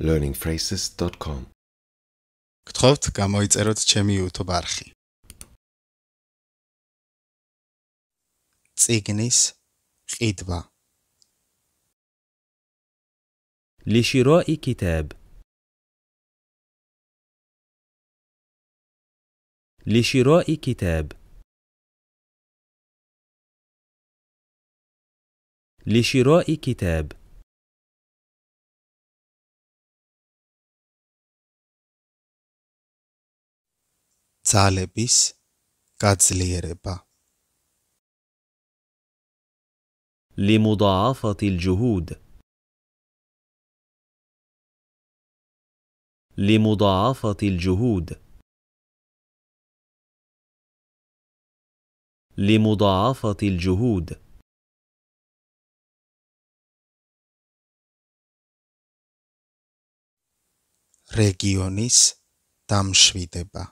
learningphrases.com გთხოვთ, გამოიწეროთ ჩემი YouTube არხი. ციგნის ყიდვა. لشراء كتاب. لشراء كتاب. لشراء كتاب. لشراء كتاب. ძალების გაძლიერება ლიმუდაფათი ლჯუჰუდ ლიმუდაფათი ლჯუჰუდ ლიმუდაფათი ლჯუჰუდ რეგიონის დამშვიდება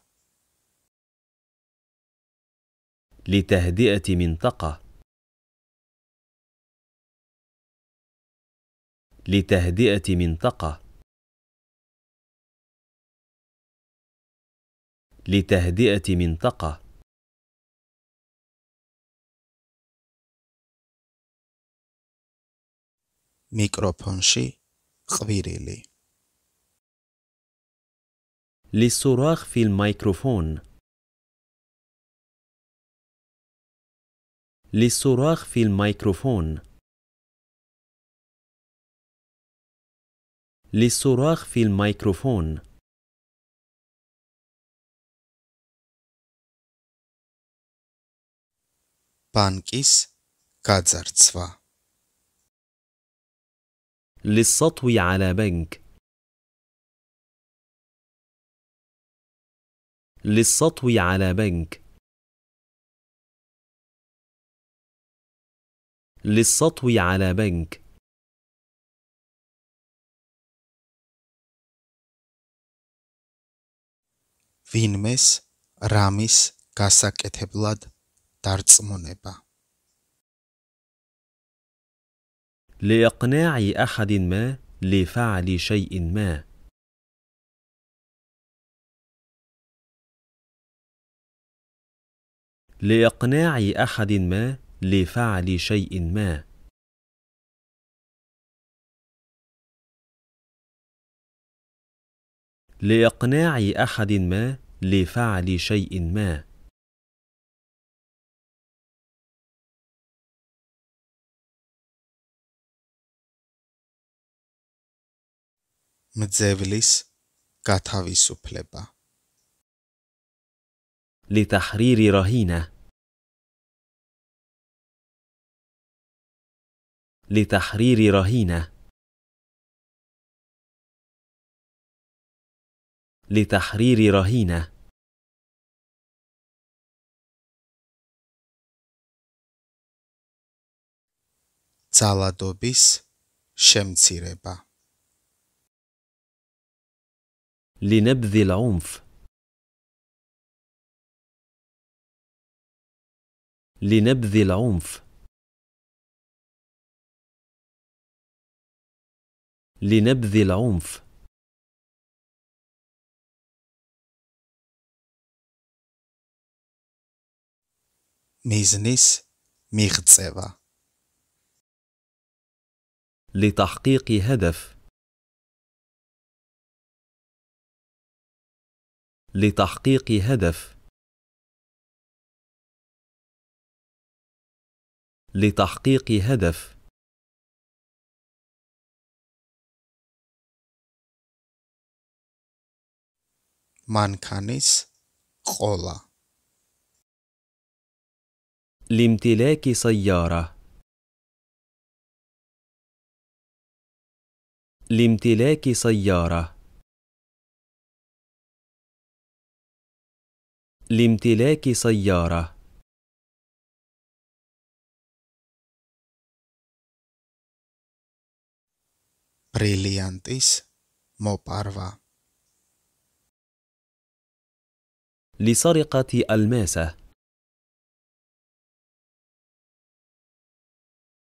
لتهدئة منطقة لتهدئة منطقة لتهدئة منطقة ميكروفونشي قبيريلي للصراخ في الميكروفون للصراخ في الميكروفون للصراخ في الميكروفون بانكيس გაძარცვა للسطو على بنك للسطو على بنك للسطو على بنك كاساك اتبلاد تارتس مونيبا لإقناع أحد ما لفعل شيء ما لإقناع أحد ما لفعل شيء ما لإقناع أحد ما لفعل شيء ما متزابليس كاتهافي كاتافيسوبلبا لتحرير رهينه لتحرير رهينة لتحرير رهينة ძალადობის შემცირება لنبذ العنف لنبذ العنف لنبذ العنف ميزنيس ميغتسيفا لتحقيق هدف لتحقيق هدف لتحقيق هدف مانكانيس قولا لامتلاك سيارة لامتلاك سيارة لامتلاك سيارة بريليانتيس მოპარვა لسرقة ألماسة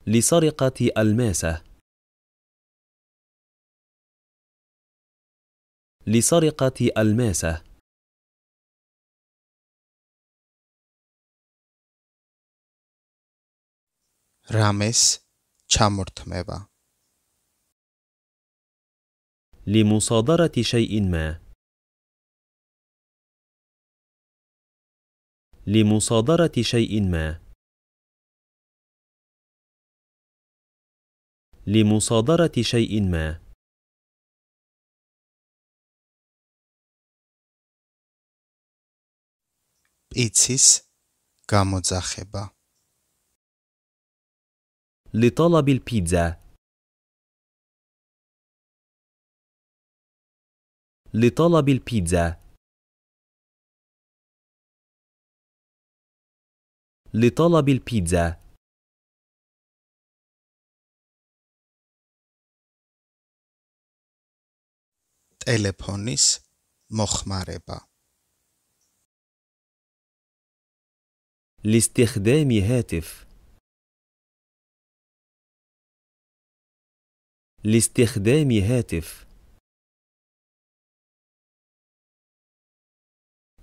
لسرقة ألماسة لسرقة ألماسة رامس ჩამორთმება لمصادرة شيء ما لمصادرة شيء ما لمصادرة شيء ما بيتسيس გამოძახება لطلب البيتزا لطلب البيتزا لطلب البيتزا تليفونيس მოხმარება لاستخدام هاتف لاستخدام هاتف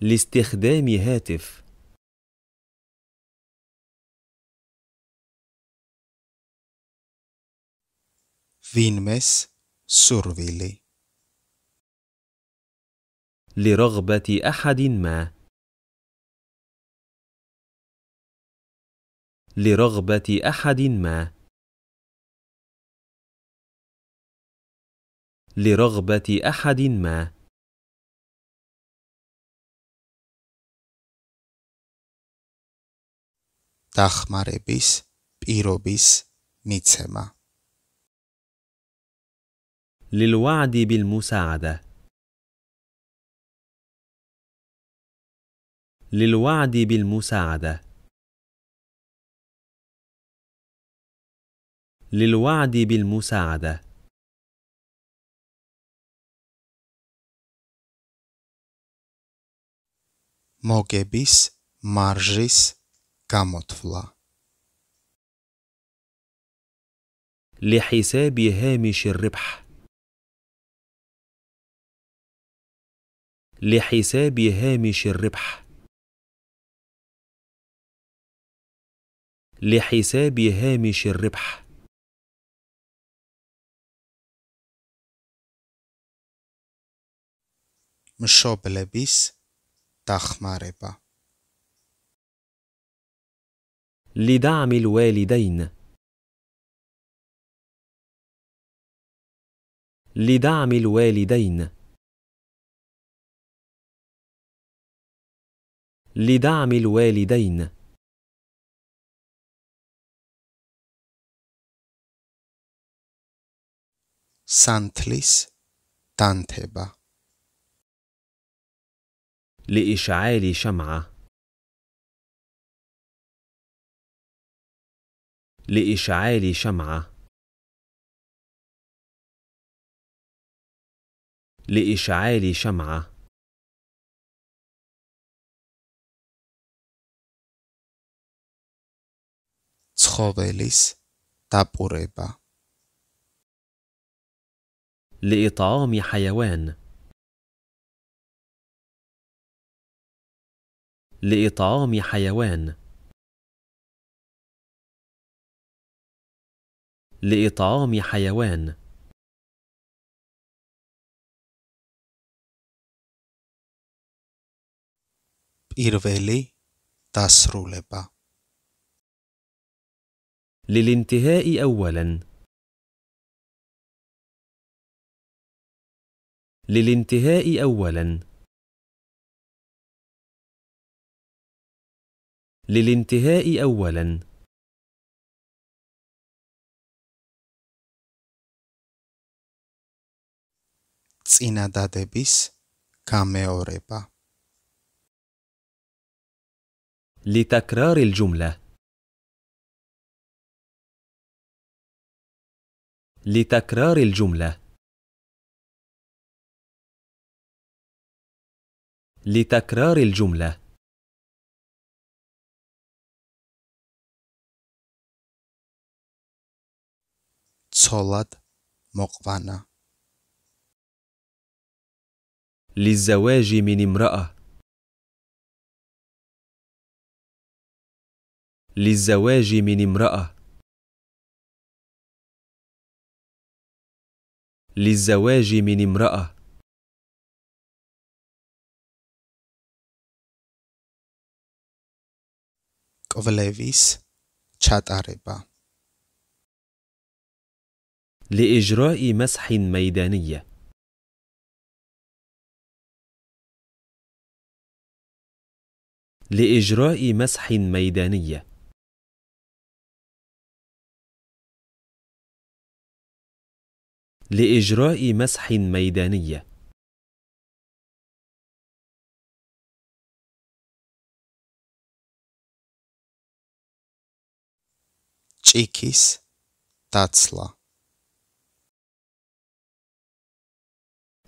لاستخدام هاتف فين مس سورفيلي لرغبة أحد ما لرغبة أحد ما لرغبة أحد ما تخمر დახმარების პირობის მიცემა للوعد بالمساعدة للوعد بالمساعدة للوعد بالمساعدة موجبس مارجس كاموتفلا لحساب هامش الربح لحساب هامش الربح لحساب هامش الربح مشوب მშობლების تخماربا لدعم الوالدين لدعم الوالدين لدعم الوالدين سانتليس დანთება لإشعال شمعة لإشعال شمعة لإشعال شمعة ცხოველის დაპურება لإطعام حيوان لإطعام حيوان لإطعام حيوان إيرفيلي დასრულება للانتهاء أولا للانتهاء أولا للانتهاء أولا წინადადების გამეორება لتكرار الجمله لتكرار الجملة لتكرار الجملة صلات მოყვანა للزواج من امرأة للزواج من امرأة للزواج من امرأة კვლევის ჩატარება لإجراء مسح ميدانية لإجراء مسح ميدانية لإجراء مسح ميدانية تشيكيس تاتسلا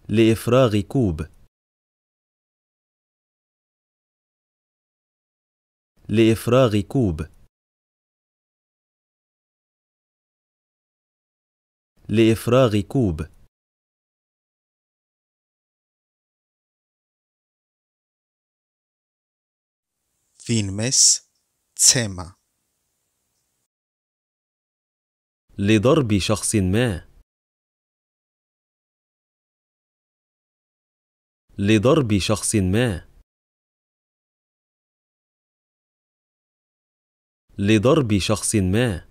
لإفراغ كوب لإفراغ كوب لإفراغ كوب فينمس تسيما لضرب شخص ما لضرب شخص ما لضرب شخص ما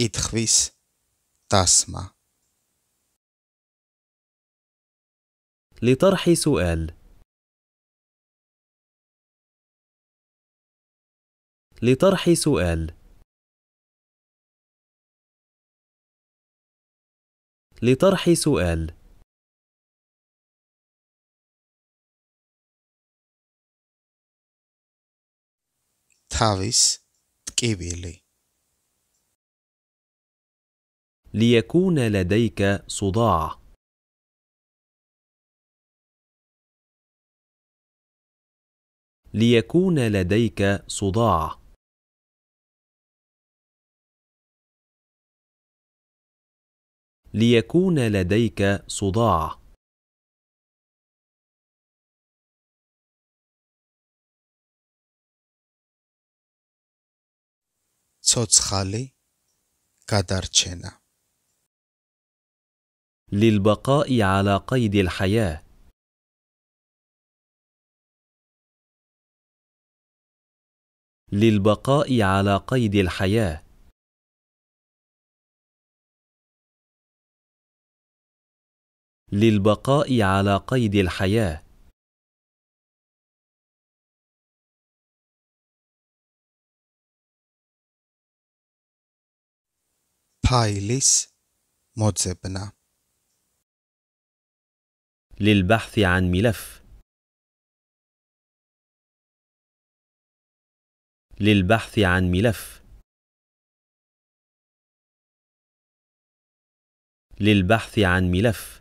إدخويس تاسما لطرح سؤال لطرح سؤال لطرح سؤال تاويس تكيبيلي ليكون لديك صداع ليكون لديك صداع ليكون لديك صداع صوت ცოცხალი გადარჩენა للبقاء على قيد الحياه للبقاء على قيد الحياه للبقاء على قيد الحياه ფაილის მოძებნა للبحث عن ملف للبحث عن ملف للبحث عن ملف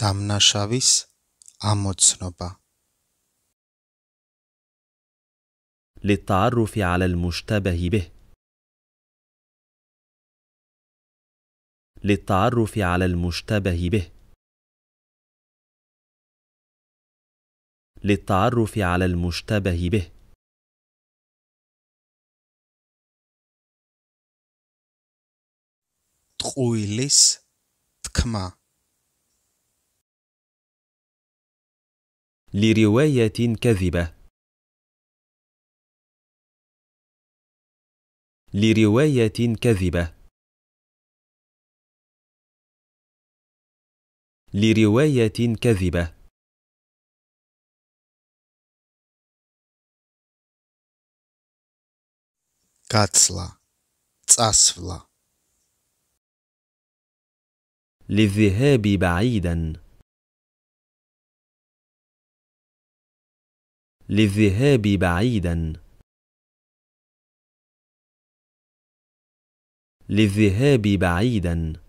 დამნაშავის اموتسنوبا للتعرف على المشتبه به للتعرف على المشتبه به للتعرف على المشتبه به تقويليس تكما لرواية كذبة لرواية كذبة لرواية كذبة كاتسلا წასვლა للذهاب بعيدا للذهاب بعيدا للذهاب بعيدا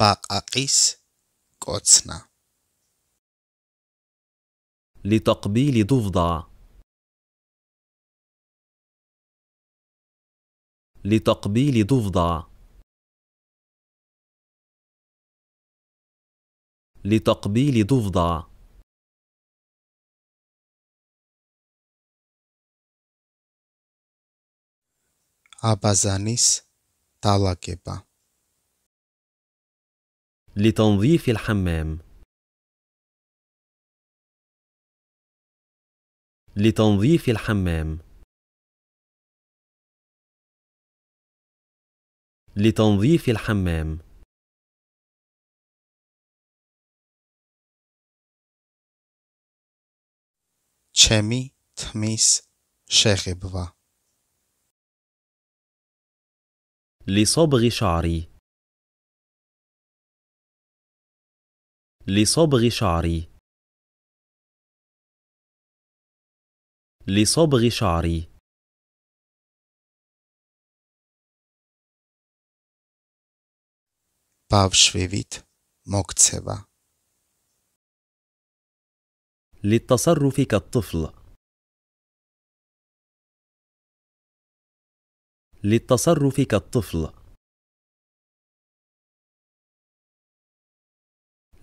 ბაყაყის كوتسنا لتقبيل ضفدع لتقبيل ضفدع لتقبيل ضفدع أبازانيس تالاكيبا لتنظيف الحمام لتنظيف الحمام لتنظيف الحمام تشامي تميس შეღებვა لصبغ شعري لصبغ شعري لصبغ شعري باب ბავშვივით მოქცევა للتصرف كالطفل للتصرف كالطفل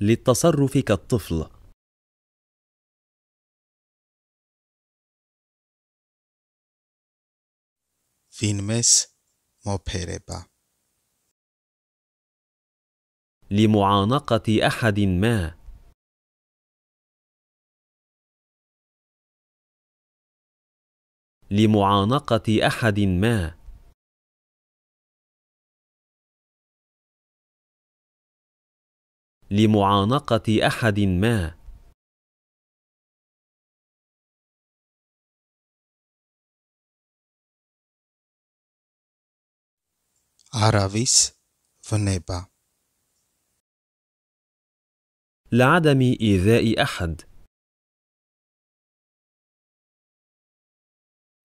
للتصرف كالطفل فينمس موبيريبا لمعانقة أحد ما لمعانقة أحد ما لمعانقه احد ما عرافيس فنيبا لعدم إيذاء أحد.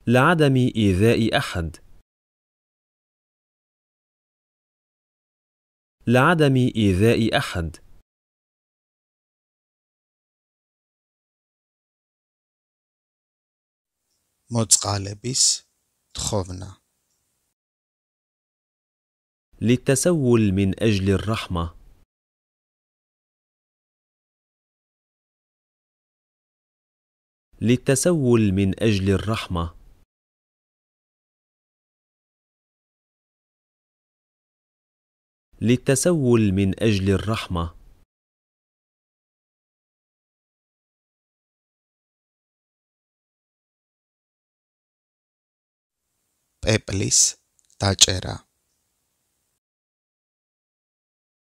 لعدم إيذاء أحد. لعدم إيذاء أحد. მოწყალების تخوفنا للتسول من أجل الرحمة للتسول من أجل الرحمة للتسول من أجل الرحمة أبليس تاجرا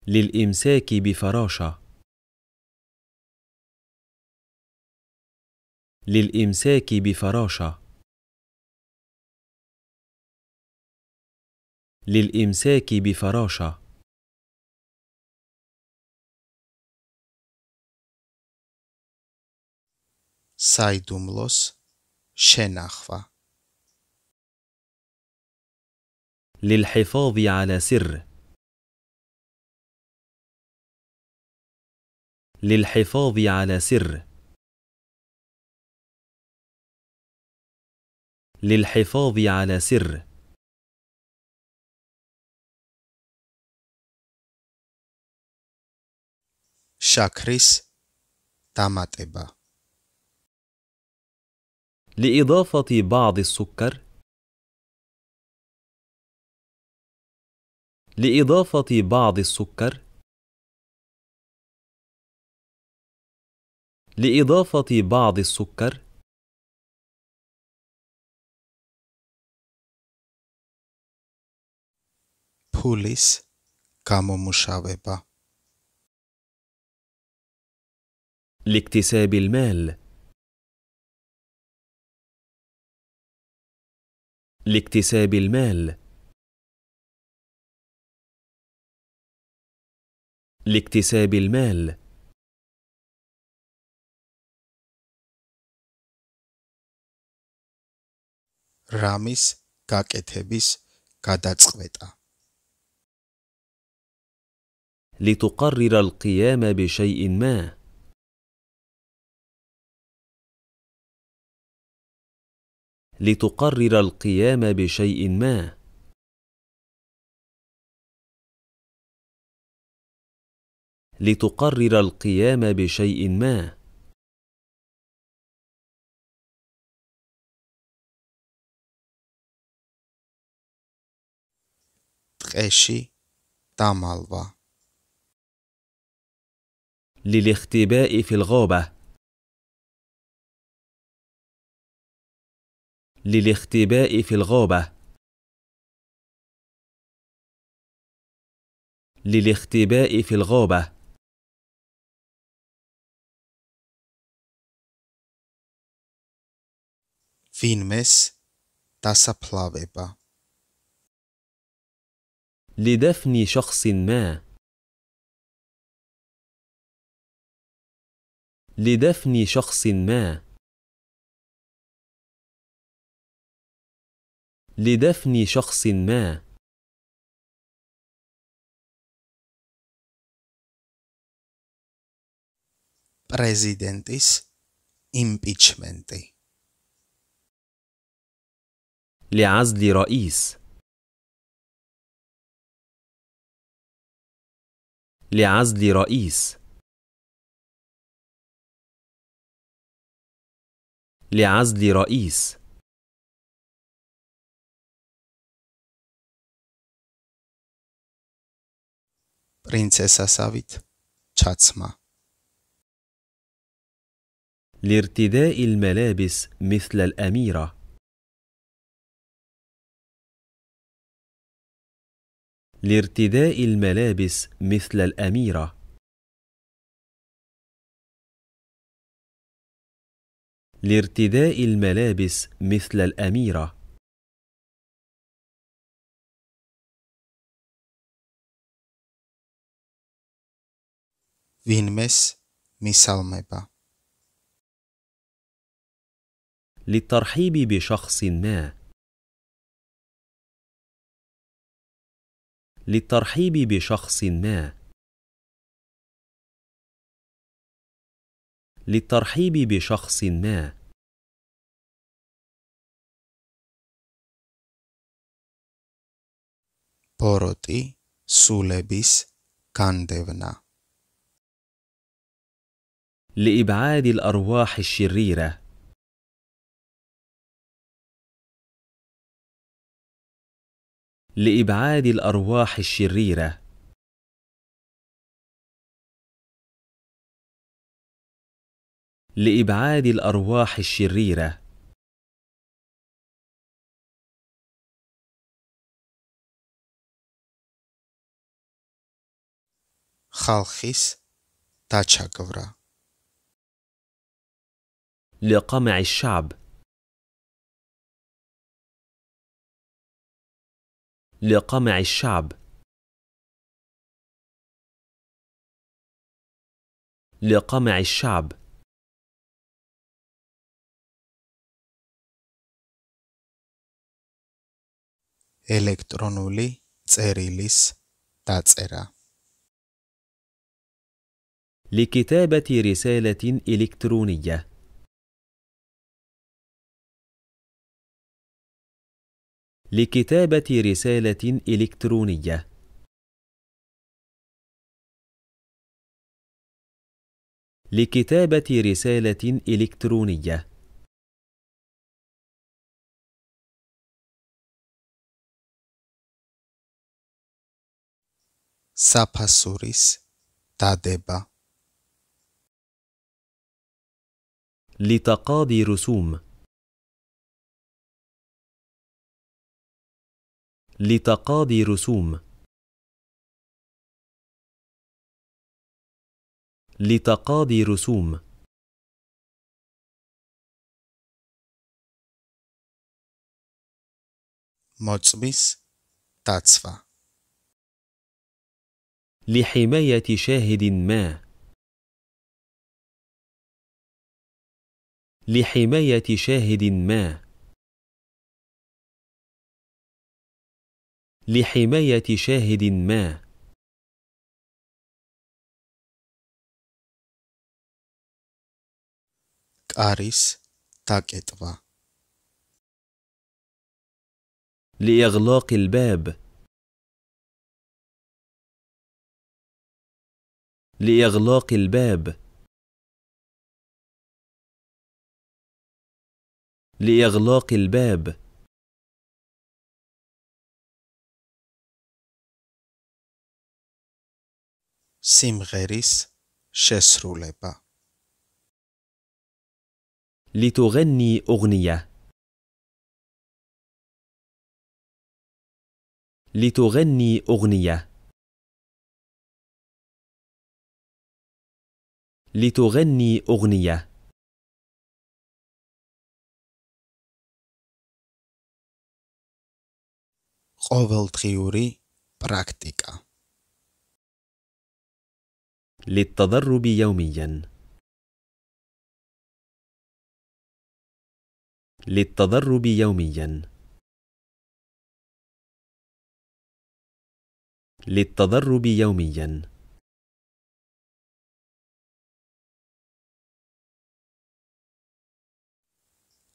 للإمساك بفراشة للإمساك بفراشة للإمساك بفراشة سايدوملوس شناخفا للحفاظ على سر للحفاظ على سر للحفاظ على سر شاكريس تاماتيبا لإضافة بعض السكر لإضافة بعض السكر لإضافة بعض السكر بوليس كامو مشاوبة لاكتساب المال لاكتساب المال لاكتساب المال راميس გაკეთების გადაწყვეტა لتقرر القيام بشيء ما لتقرر القيام بشيء ما لتقرر القيام بشيء ما ტყეში تامالبا للاختباء في الغابة للاختباء في الغابة للاختباء في الغابة فين مس تاسا بلابيبا لدفن شخص ما لدفن شخص ما لدفن شخص ما بريزيدنتيس امبيتشمنتي لعزل رئيس لعزل رئيس لعزل رئيس برينسيسا سافيت تشاتسما لارتداء الملابس مثل الأميرة لارتداء الملابس مثل الأميرة لارتداء الملابس مثل الأميرة فينمس ميسالميبا للترحيب بشخص ما للترحيب بشخص ما للترحيب بشخص ما بوروتي Sulebis Kandevna لإبعاد الأرواح الشريرة لابعاد الارواح الشريره لابعاد الارواح الشريره خالخيس تاتشاكورا لقمع الشعب لقمع الشعب لقمع الشعب إلكترونولي تسيريليس تاتسيرا لكتابة رسالة إلكترونية لكتابة رسالة إلكترونية لكتابة رسالة إلكترونية საფასურის تاديبا لتقاضي رسوم لتقاضي رسوم لتقاضي رسوم موتسبيس تاتسفا لحماية شاهد ما لحماية شاهد ما لحماية شاهد ما كاريس تاكتبا لإغلاق الباب لإغلاق الباب لإغلاق الباب სიმღერის შესრულება ლიტურენი ორნია ლიტურენი ორნია ლიტურენი ორნია ყოველდღიური პრაქტიკა للتدرب يوميا للتدرب يوميا للتدرب يوميا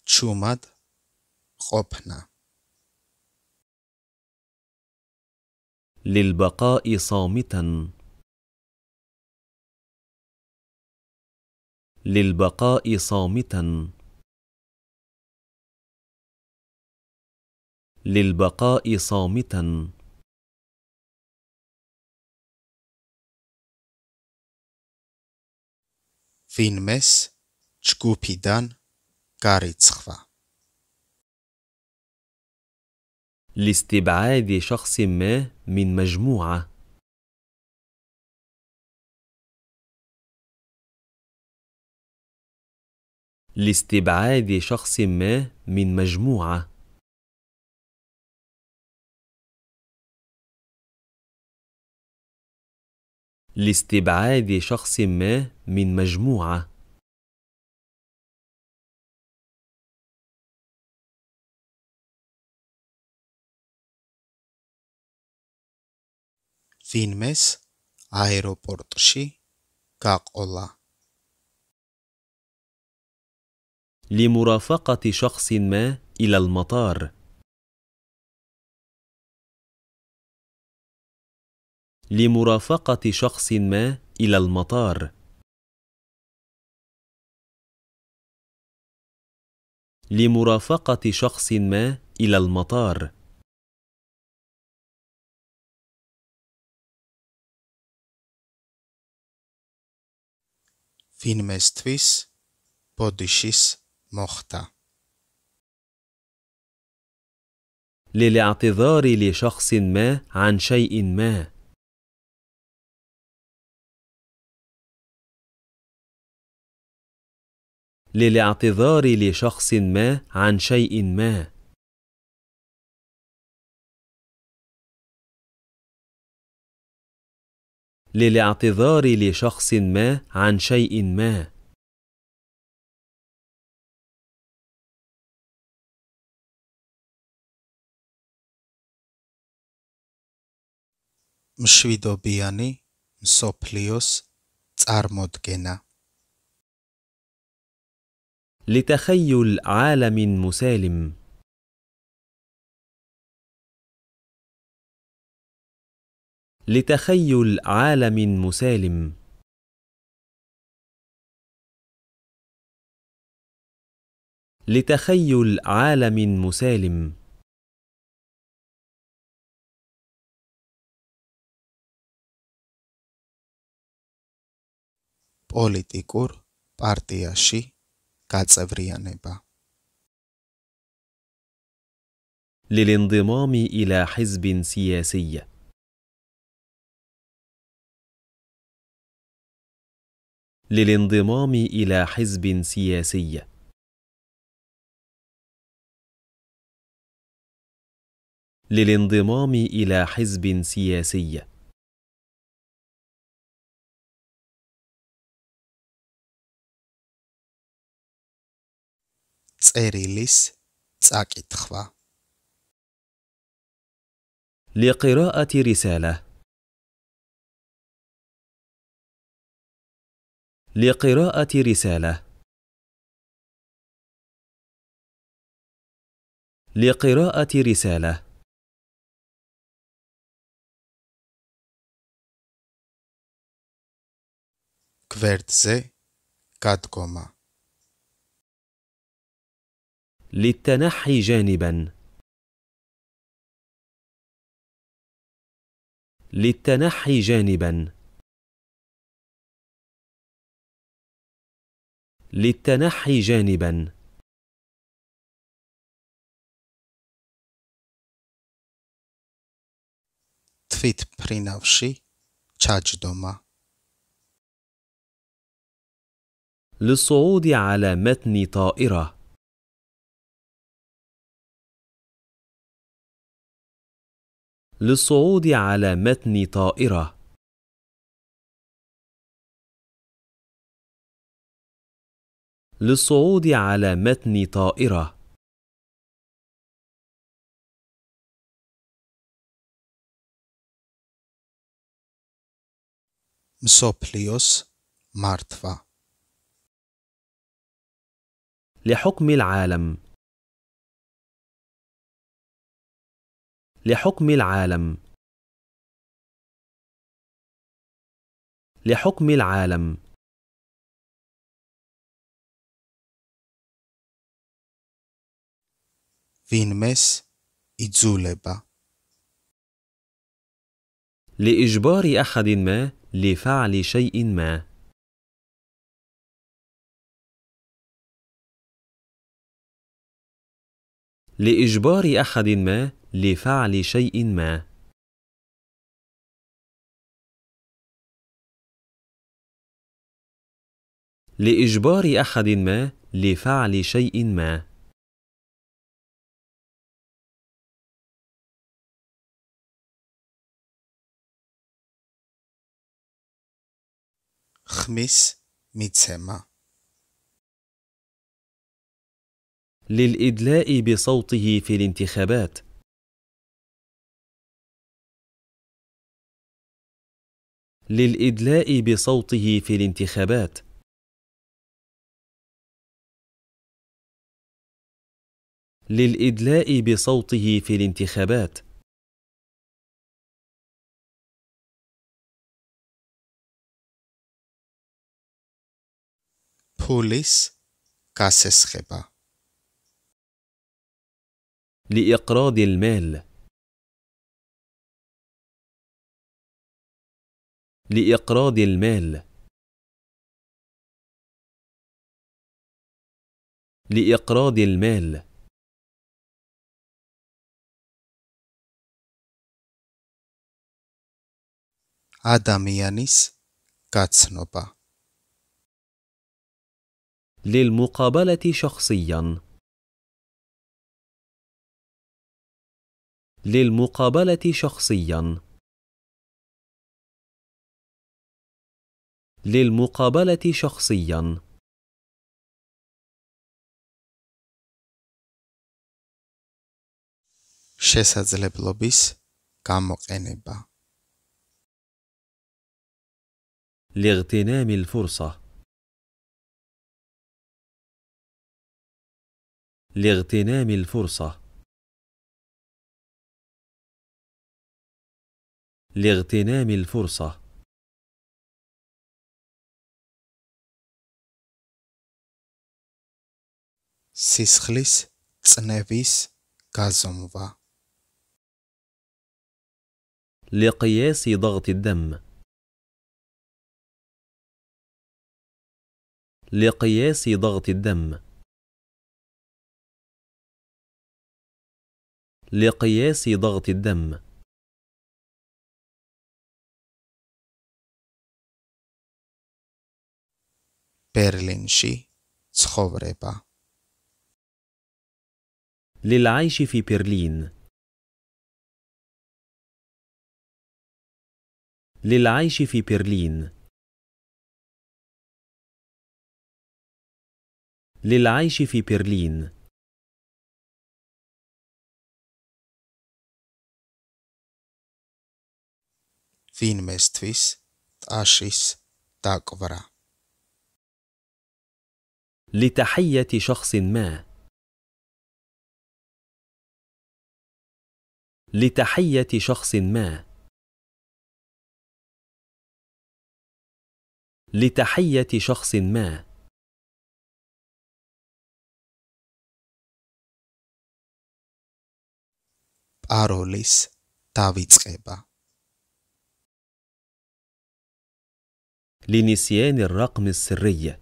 чумад ყოფნა للبقاء صامتا للبقاء صامتا للبقاء صامتا تشكوبي دان كاري تسخفا لاستبعاد شخص ما من مجموعه لاستبعاد شخص ما من مجموعة لاستبعاد شخص ما من مجموعة فين مس ايروبورتشي აეროპორტში الله لمرافقة شخص ما إلى المطار لمرافقة شخص ما إلى المطار لمرافقة شخص ما إلى المطار Finmestvis podišis مختا للاعتذار لشخص ما عن شيء ما للاعتذار لشخص ما عن شيء ما للاعتذار لشخص ما عن شيء ما მშვიდობიანი მსოფლიოს წარმოდგენა لتخيل عالم مسالم لتخيل عالم مسالم لتخيل عالم مسالم პოლიტიკურ პარტიაში გაწევრიანება. للانضمام إلى حزب سياسي للانضمام إلى حزب سياسي للانضمام إلى حزب سياسي تساكي تخفى لقراءة رسالة لقراءة رسالة لقراءة رسالة كفرتزي كاتكوما للتنحي جانبا للتنحي جانبا للتنحي جانبا تفيت برينافشي تشاج دوما للصعود على متن طائرة للصعود على متن طائرة للصعود على متن طائرة مسوبليوس مارتفا لحكم العالم لحكم العالم لحكم العالم مس إتزولبا لإجبار أحد ما لفعل شيء ما لإجبار أحد ما لفعل شيء ما لإجبار أحد ما لفعل شيء ما خمس متسمى للإدلاء بصوته في الانتخابات للادلاء بصوته في الانتخابات للادلاء بصوته في الانتخابات پولیس გასესხება لإقراض المال لإقراض المال لإقراض المال ადამიანის გაცნობა للمقابلة شخصيا للمقابلة شخصيا للمقابلة شخصياً შესაძლებლობის გამოყენება لاغتنام الفرصة لاغتنام الفرصة لاغتنام الفرصة سيسخليس წნევის كازومفا لقياس ضغط الدم لقياس ضغط الدم لقياس ضغط الدم برلينشي ცხოვრება للعيش في برلين للعيش في برلين للعيش في برلين فين مستفيس ტაშის დაკვრა لتحية شخص ما لتحية شخص ما لتحية شخص ما პაროლის დაიწყება لنسيان الرقم السري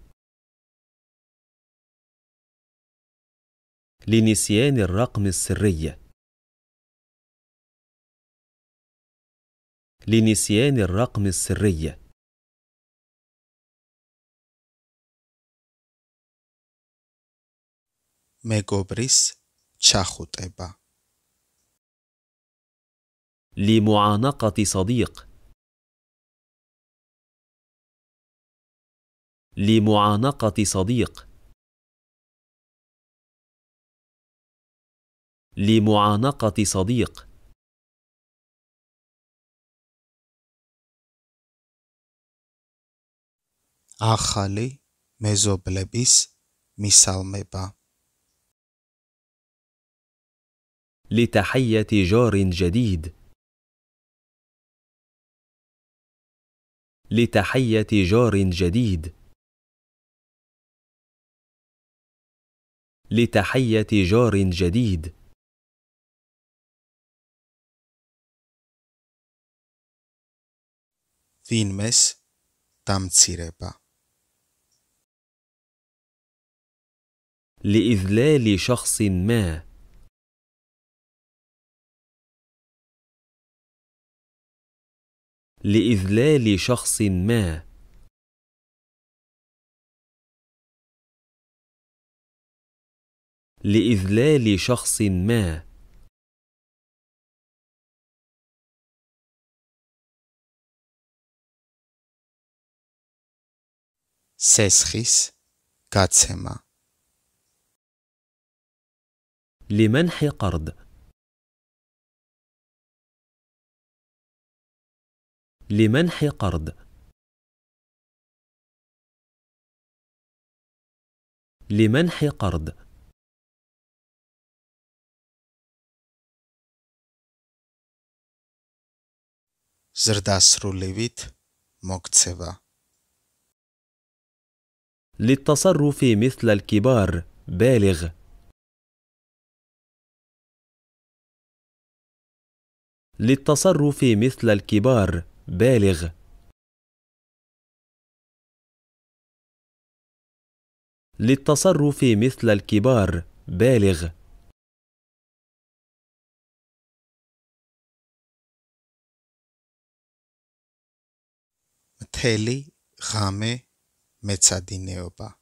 لنسيان الرقم السري لنسيان الرقم السري მეგობრის تشاخوتيبا لمعانقة صديق لمعانقة صديق لمعانقة صديق ახალი მეზობლების მისალმება لتحية جار جديد لتحية جار جديد لتحية جار جديد فين مس تامتسيريبا لاذلال شخص ما لاذلال شخص ما لاذلال شخص ما سيسخيس გაცემა لمنح قرض لمنح قرض لمنح قرض روليفيت مكتسبة للتصرف مثل الكبار بالغ للتصرف مثل الكبار بالغ للتصرف مثل الكبار بالغ მთელი خامي მეცადინეობა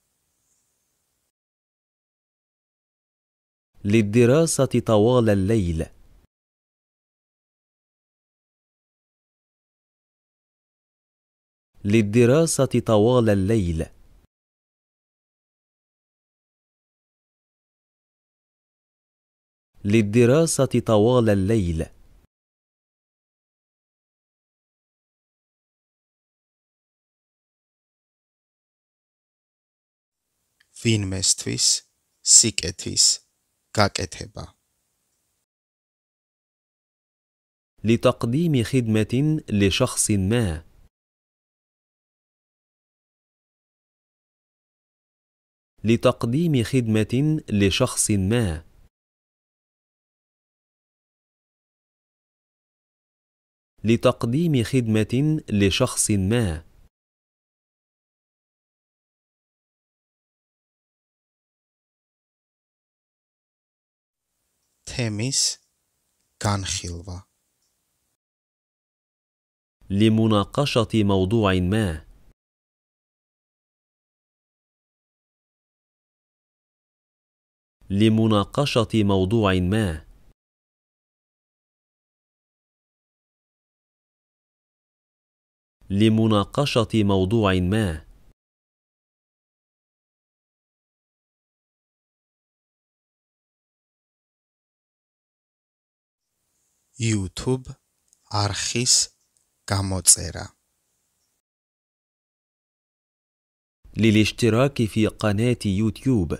للدراسة طوال الليل للدراسة طوال الليل للدراسة طوال الليل فين ვინმესთვის სიკეთის გაკეთება لتقديم خدمة لشخص ما لتقديم خدمة لشخص ما لتقديم خدمة لشخص ما تيميس განხილვა لمناقشة موضوع ما لمناقشه موضوع ما لمناقشه موضوع ما YouTube არხის كاموتسيرا للاشتراك في قناة يوتيوب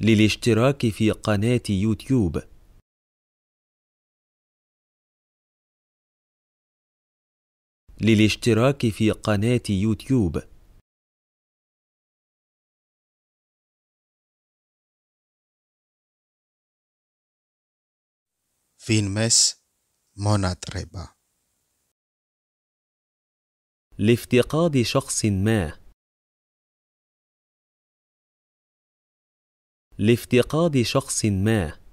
للاشتراك في قناة يوتيوب للاشتراك في قناة يوتيوب filmes منا لافتقاد شخص ما لافتقاد شخص ما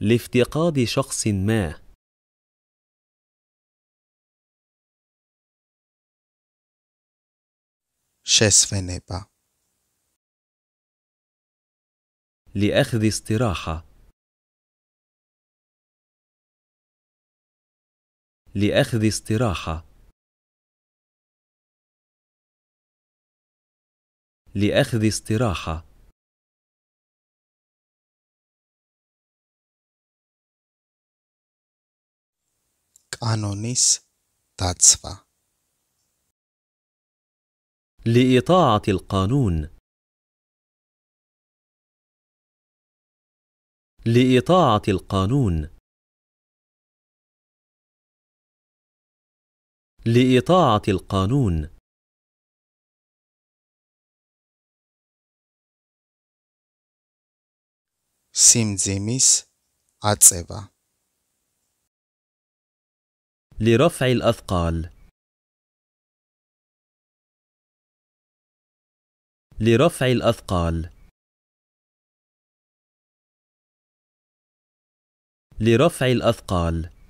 لافتقاد شخص ما شسفنبا لأخذ استراحة لأخذ استراحة لأخذ استراحة كانونيس تاتسفا لإطاعة القانون لإطاعة القانون لإطاعة القانون سيمزيميس أتسيبا لرفع الأثقال لرفع الأثقال لرفع الأثقال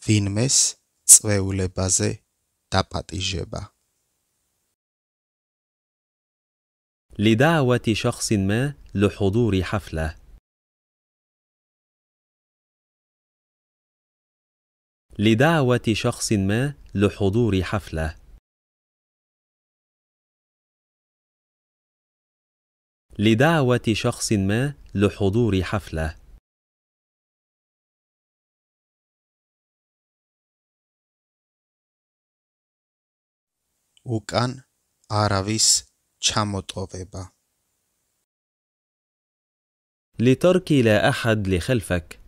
فين مس تسويل بازي تابات إجابة لدعوة شخص ما لحضور حفلة. لدعوة شخص ما لحضور حفلة. لدعوة شخص ما لحضور حفلة. وكان عربيس ჩამოტოვება لترك لا أحد لخلفك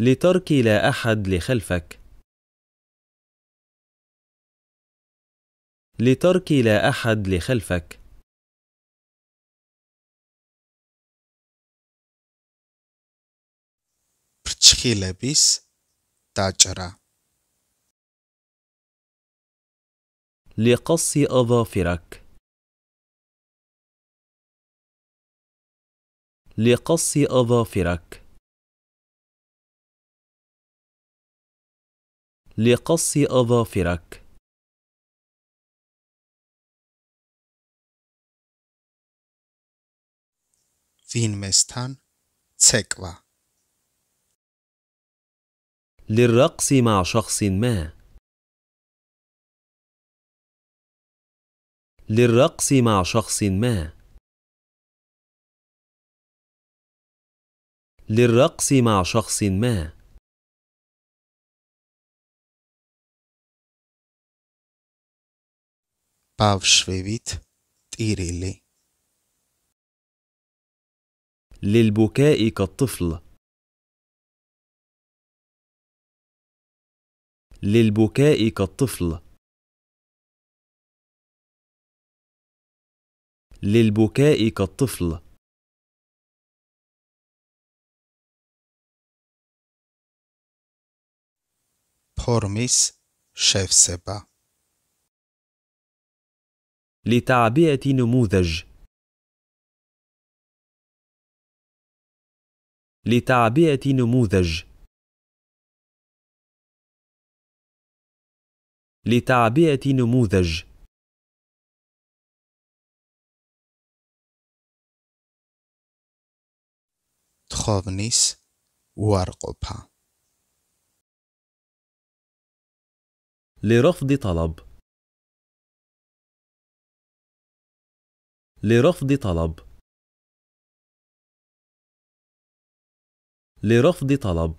لترك لا أحد لخلفك لترك لا أحد لخلفك ფრჩხილების დაჭრა لقص أظافرك لقص أظافرك لقص أظافرك فين مستان ცეკვა للرقص مع شخص ما للرقص مع شخص ما للرقص مع شخص ما ბავშვებით ტირილი للبكاء كالطفل للبكاء كالطفل للبكاء كالطفل شيف سبا لتعبئة نموذج لتعبئة نموذج لتعبئة نموذج თხოვნის უარყოფა لرفض طلب لرفض طلب لرفض طلب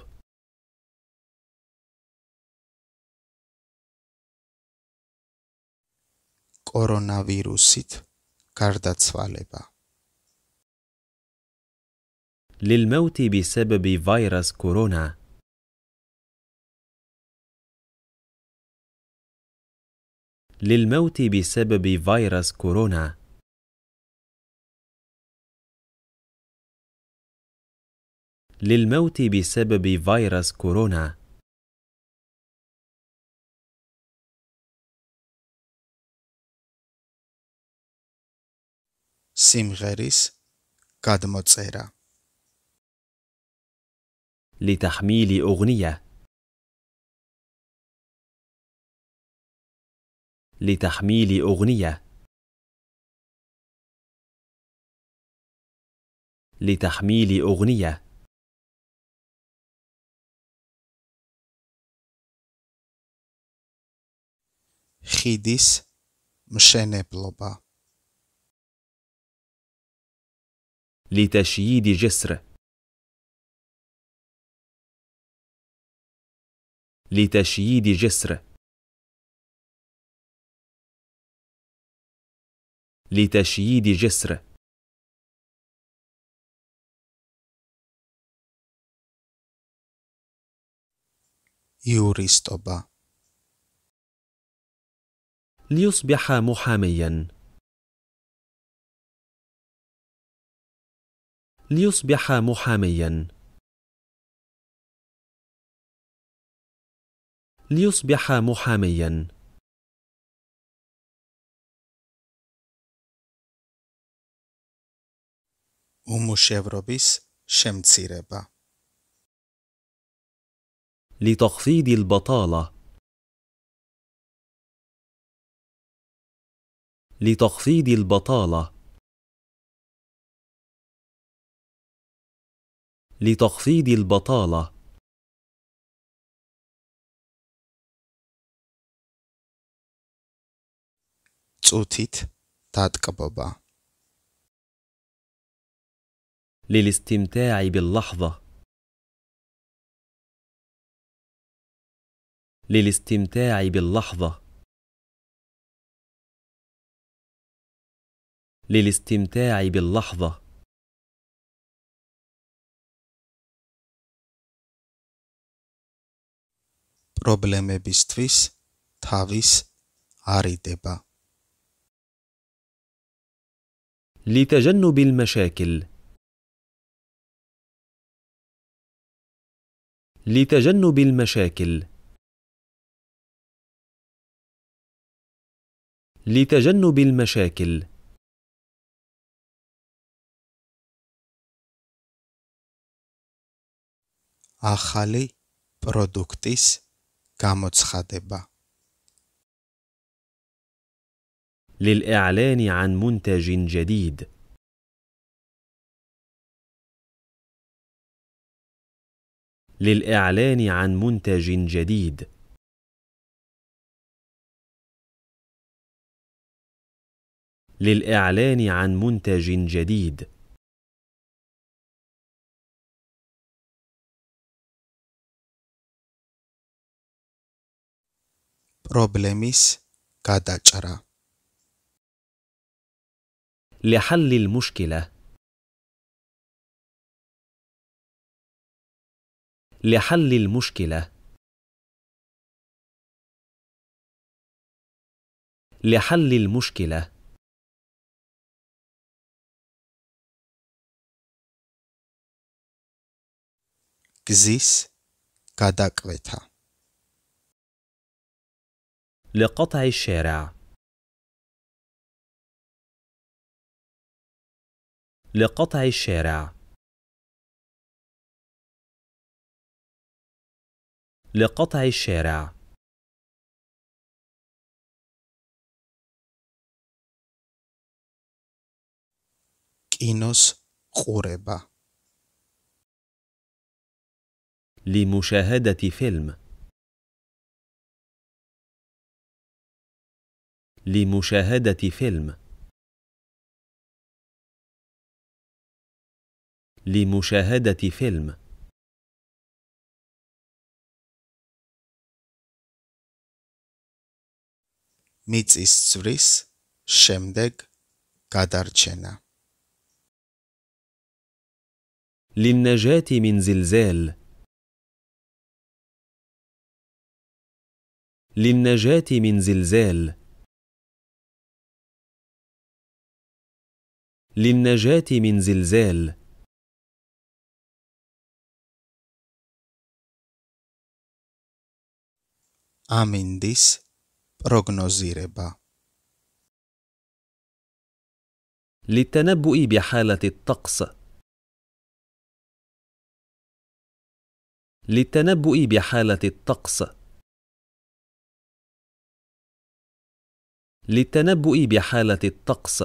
კორონავირუსით გარდაცვალება للموت بسبب فيروس كورونا للموت بسبب فيروس كورونا للموت بسبب فيروس كورونا სიმღერის გადმოწერა لتحميل أغنية لتحميل أغنية لتحميل أغنية خيديس مشانة بلوبا لتشييد جسر لتشييد جسر لتشييد جسر يوريستوبا ليصبح محاميا ليصبح محاميا ليصبح محاميا لتخفيض البطالة لتخفيض البطالة لتخفيض البطالة صوتيت تاتقببا للاستمتاع باللحظة للاستمتاع باللحظة للاستمتاع باللحظة პრობლემებისთვის თავის არიდება لتجنب المشاكل لتجنب المشاكل لتجنب المشاكل أخلي ახალი كاموتس გამოცხადება للاعلان عن منتج جديد للاعلان عن منتج جديد للاعلان عن منتج جديد problemis გადაჭრა لحل المشكلة لحل المشكلة لحل المشكلة გზის გადაკვეთა لقطع الشارع لقطع الشارع لقطع الشارع كينوس ყურება لمشاهدة فيلم لمشاهدة فيلم لمشاهدة فيلم მიწისძვრის შემდეგ გადარჩენა للنجاة من زلزال للنجاة من زلزال للنجاة من زلزال amindis prognozireba. للتنبؤ بحالة الطقس للتنبؤ بحالة الطقس للتنبؤ بحالة الطقس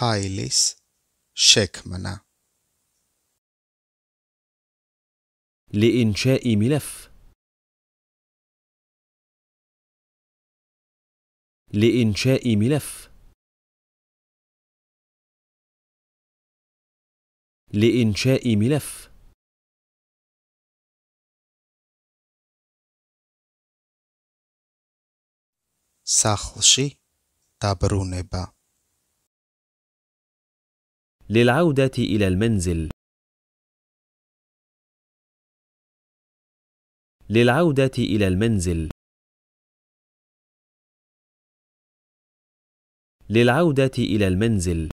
فايلس شكمنا لإنشاء ملف لإنشاء ملف لإنشاء ملف სახლში تابرونيبا للعودة إلى المنزل للعودة إلى المنزل للعودة إلى المنزل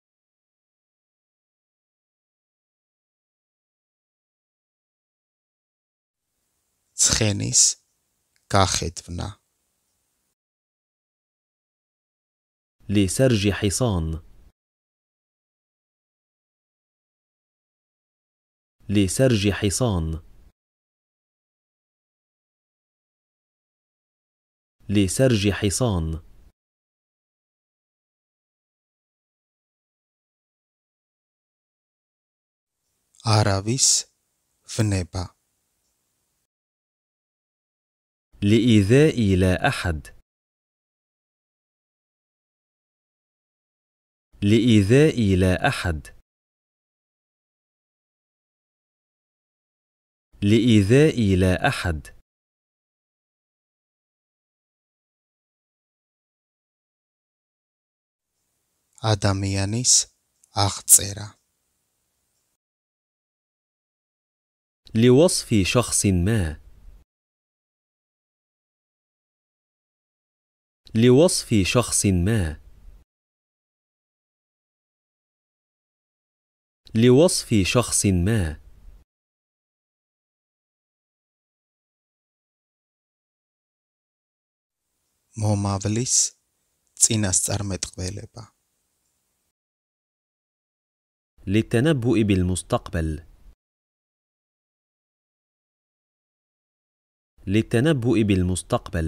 ცხენის გახედვნა لسرج حصان لسرج حصان لسرج حصان Aravis Fneba لإيذاء لا أحد لإيذاء لا أحد لإيذاء لا أحد ადამიანის აღწერა لوصف شخص ما لوصف شخص ما لوصف شخص ما მომავლის წინასწარმეტყველება للتنبؤ بالمستقبل للتنبؤ بالمستقبل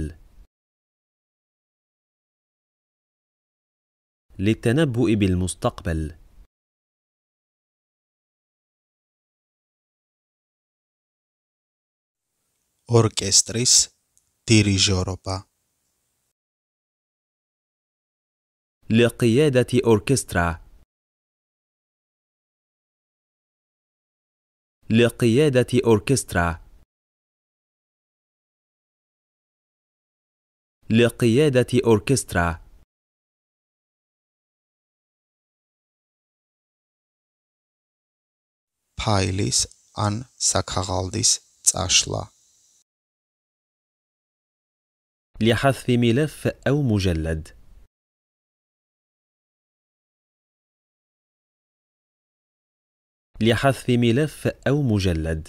للتنبؤ بالمستقبل اوركستريس تيريجوروبا لقيادة أوركسترا لقيادة أوركسترا لقيادة أوركسترا بايليس ან ساكاغالديس تاشلا لحذف ملف أو مجلد لحذف ملف أو مجلد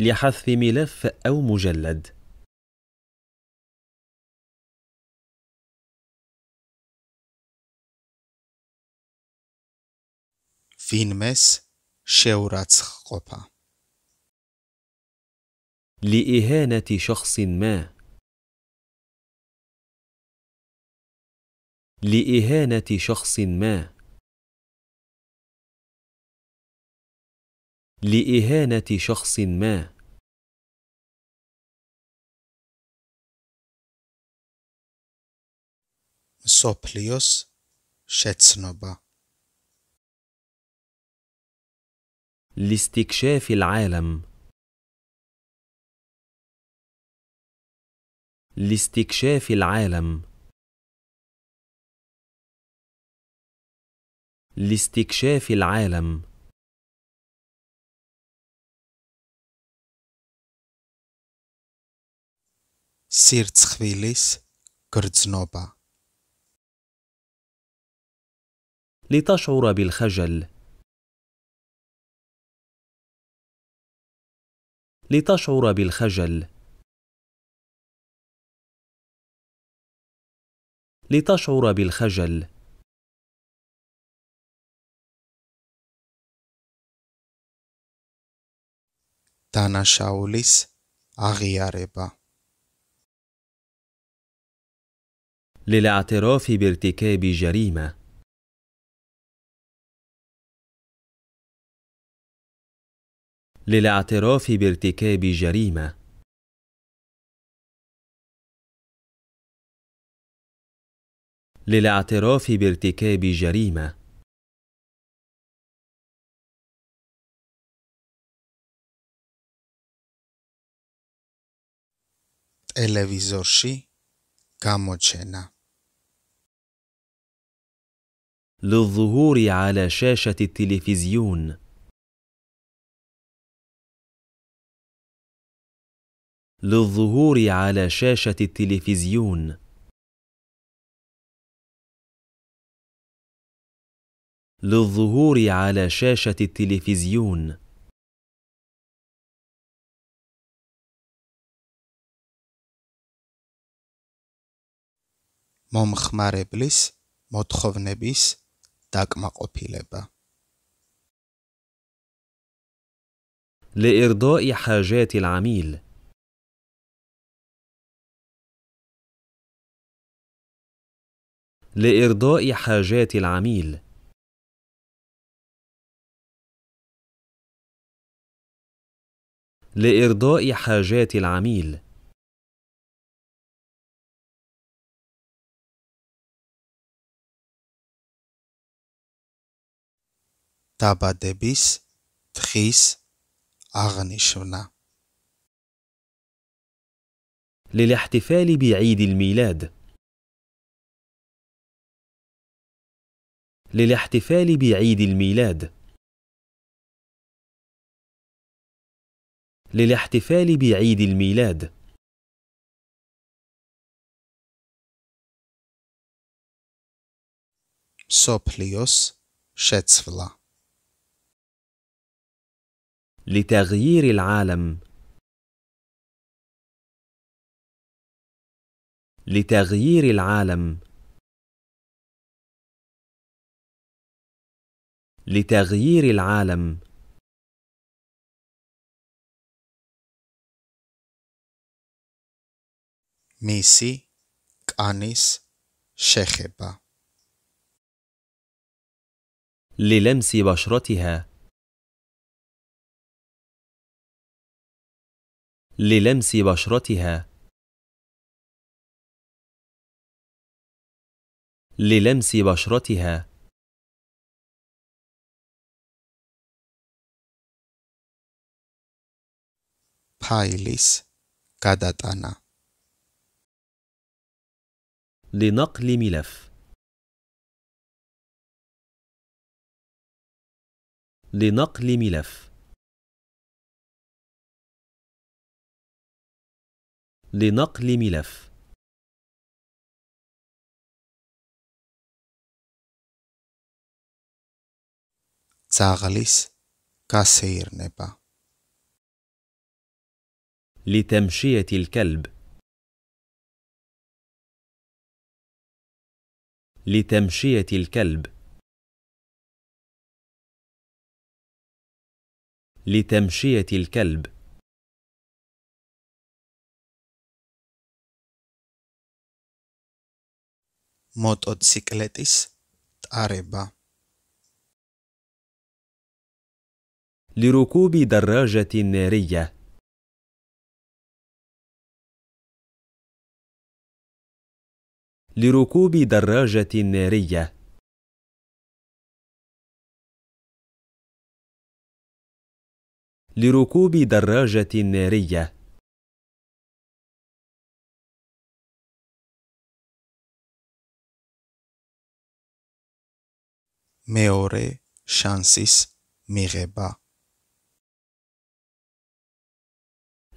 لحذف ملف أو مجلد فين مس შეურაც ხყოფა. لإهانة شخص ما لإهانة شخص ما لإهانة شخص ما سوبليوس شتسنوبا لاستكشاف العالم لاستكشاف العالم لاستكشاف العالم سير تخفيليس كرتزنوبا لتشعر بالخجل لتشعر بالخجل لتشعر بالخجل დანაშაულის აღიარება للاعتراف بارتكاب جريمة للاعتراف بارتكاب جريمة للاعتراف بارتكاب جريمه televizorში გამოჩენა للظهور على شاشة التلفزيون للظهور على شاشة التلفزيون للظهور على شاشة التلفزيون მომხმარებლის მოთხოვნების დაკმაყოფილება لإرضاء حاجات العميل لإرضاء حاجات العميل لإرضاء حاجات العميل დაბადების დღის აღნიშვნა للاحتفال بعيد الميلاد للاحتفال بعيد الميلاد للاحتفال بعيد الميلاد سوبليوس شتسفلا لتغيير العالم لتغيير العالم لتغيير العالم ميسي كانيس شيخبا للمس بشرتها للمس بشرتها للمس بشرتها فايليس كاداتانا لنقل ملف لنقل ملف لنقل ملف كاسير نبا لتمشية الكلب لتمشية الكلب لتمشية الكلب موتوسيكلتيس تاريبا لركوب دراجة نارية لركوب دراجة نارية لركوب دراجة نارية meore chances mireba.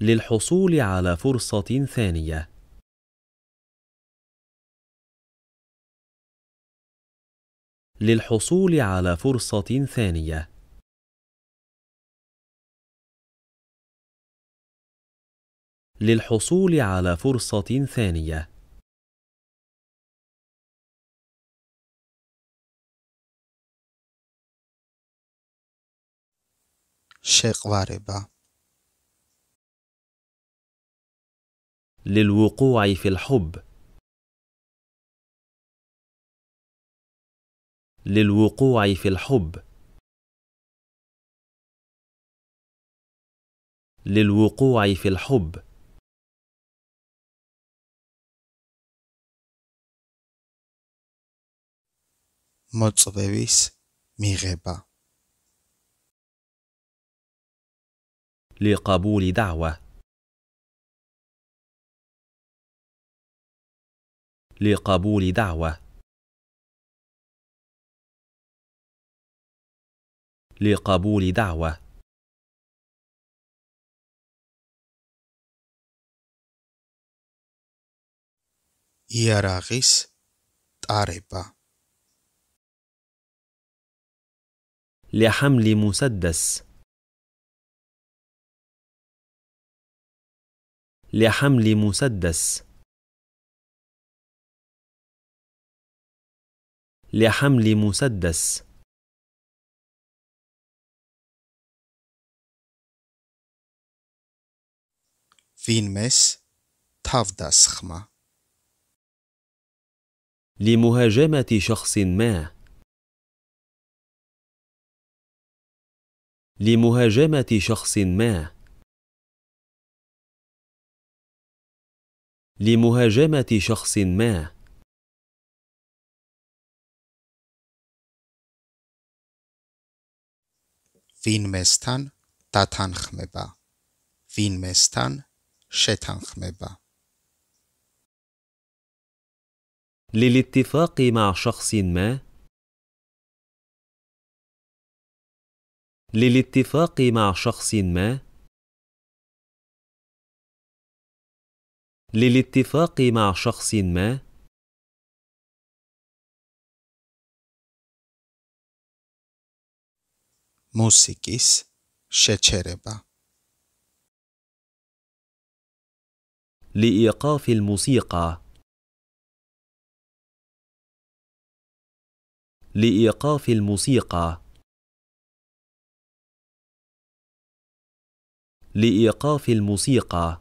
للحصول على فرصة ثانية للحصول على فرصة ثانية للحصول على فرصة ثانية واربا للوقوع في الحب للوقوع في الحب للوقوع في الحب მოწვევის ميغيبا لقبول دعوة لقبول دعوة لقبول دعوة იარაღის ტარება لحمل مسدس لحمل مسدس لحمل مسدس فين مس ვინმეს თავდასხმა لمهاجمة شخص ما لمهاجمة شخص ما لمهاجمة شخص ما فين مستان تاتان خمبا فين مستان شتان خمبا للاتفاق مع شخص ما للاتفاق مع شخص ما للاتفاق مع شخص ما მუსიკის შეჩერება لإيقاف الموسيقى لإيقاف الموسيقى لإيقاف الموسيقى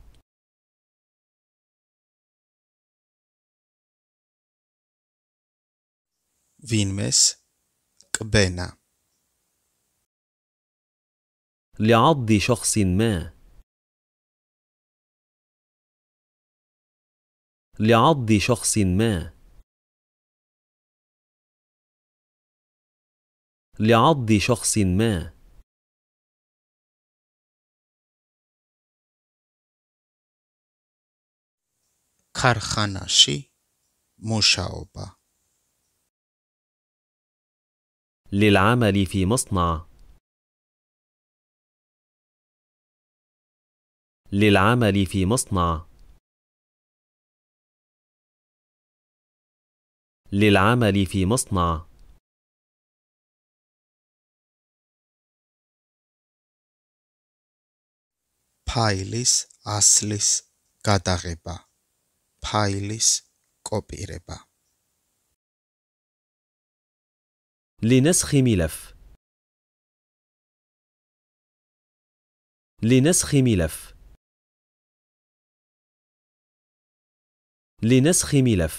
فين مس قبينا لعض شخص ما لعض شخص ما لعض شخص ما كارخاناشي مشاوبة للعمل في مصنع للعمل في مصنع للعمل في مصنع ფაილის ასლის გადაღება, ფაილის كوبيريبا لنسخ ملف لنسخ ملف لنسخ ملف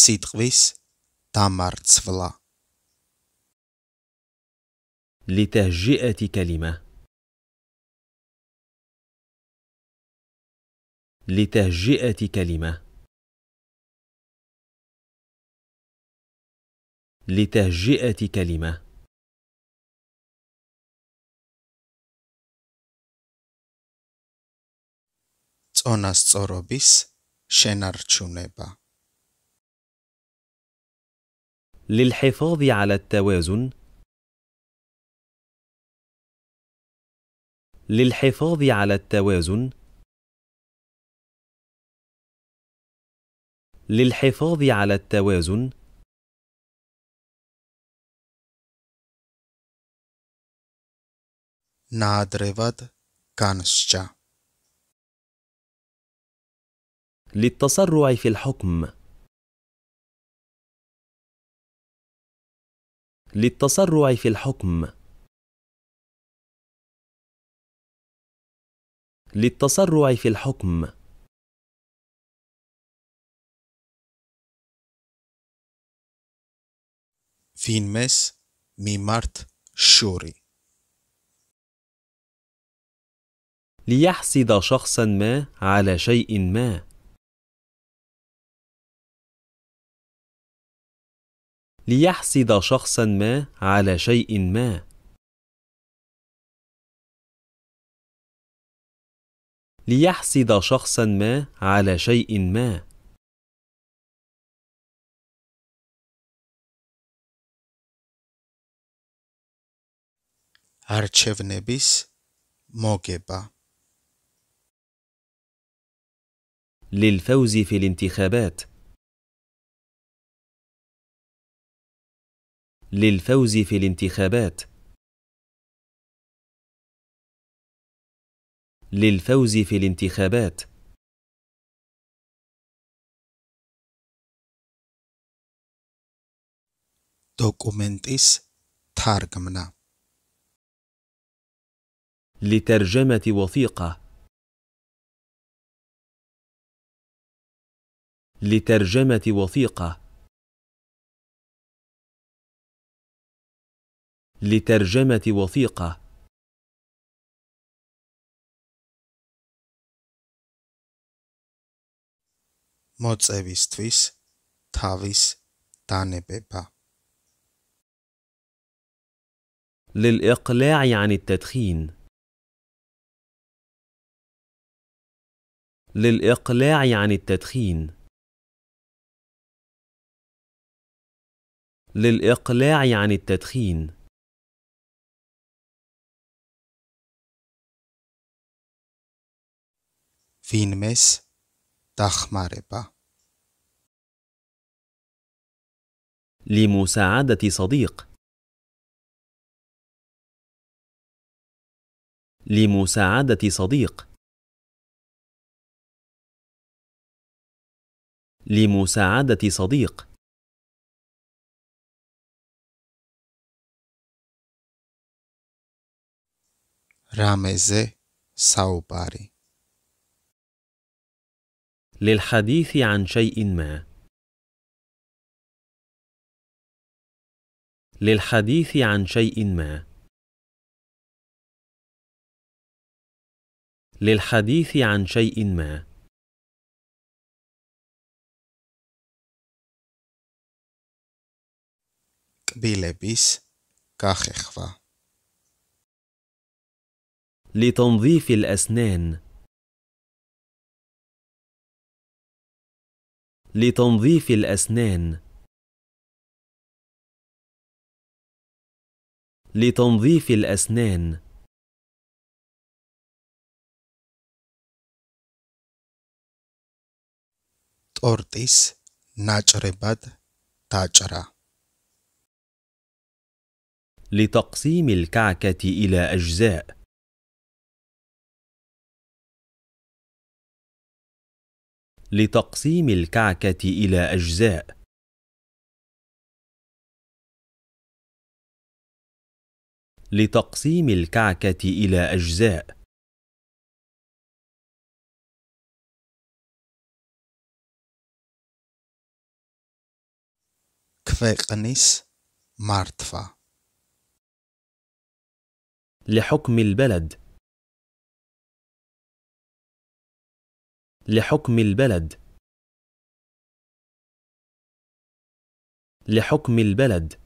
სიტყვის დამარცვლა لتهجئة كلمة لتهجئة كلمة لتهجئة كلمة წონასწორობის შენარჩუნება للحفاظ على التوازن للحفاظ على التوازن للحفاظ على التوازن نادريفاد كانشا للتسرع في الحكم للتسرع في الحكم للتسرع في الحكم فين ماس ميمارت شوري ليحسد شخصا ما على شيء ما ليحسد شخصا ما على شيء ما ليحسد شخصا ما على شيء ما არჩევნების მოგება للفوز في الانتخابات للفوز في الانتخابات للفوز في الانتخابات دوكومنتيس თარგმნა لترجمة وثيقة لترجمة وثيقة لترجمة وثيقة მოწევისთვის თავის დანებება للإقلاع عن التدخين للإقلاع عن التدخين للإقلاع عن التدخين فين مس დახმარება لمساعدة صديق لمساعدة صديق لمساعده صديق رامز ساوباري للحديث عن شيء ما للحديث عن شيء ما للحديث عن شيء ما بلبس كاخخفا لتنظيف الأسنان لتنظيف الأسنان لتنظيف الأسنان ტორტის ناجربات تاجرا لتقسيم الكعكة إلى أجزاء لتقسيم الكعكة إلى أجزاء لتقسيم الكعكة إلى أجزاء كفاية قنيس مرتفع لحكم البلد لحكم البلد لحكم البلد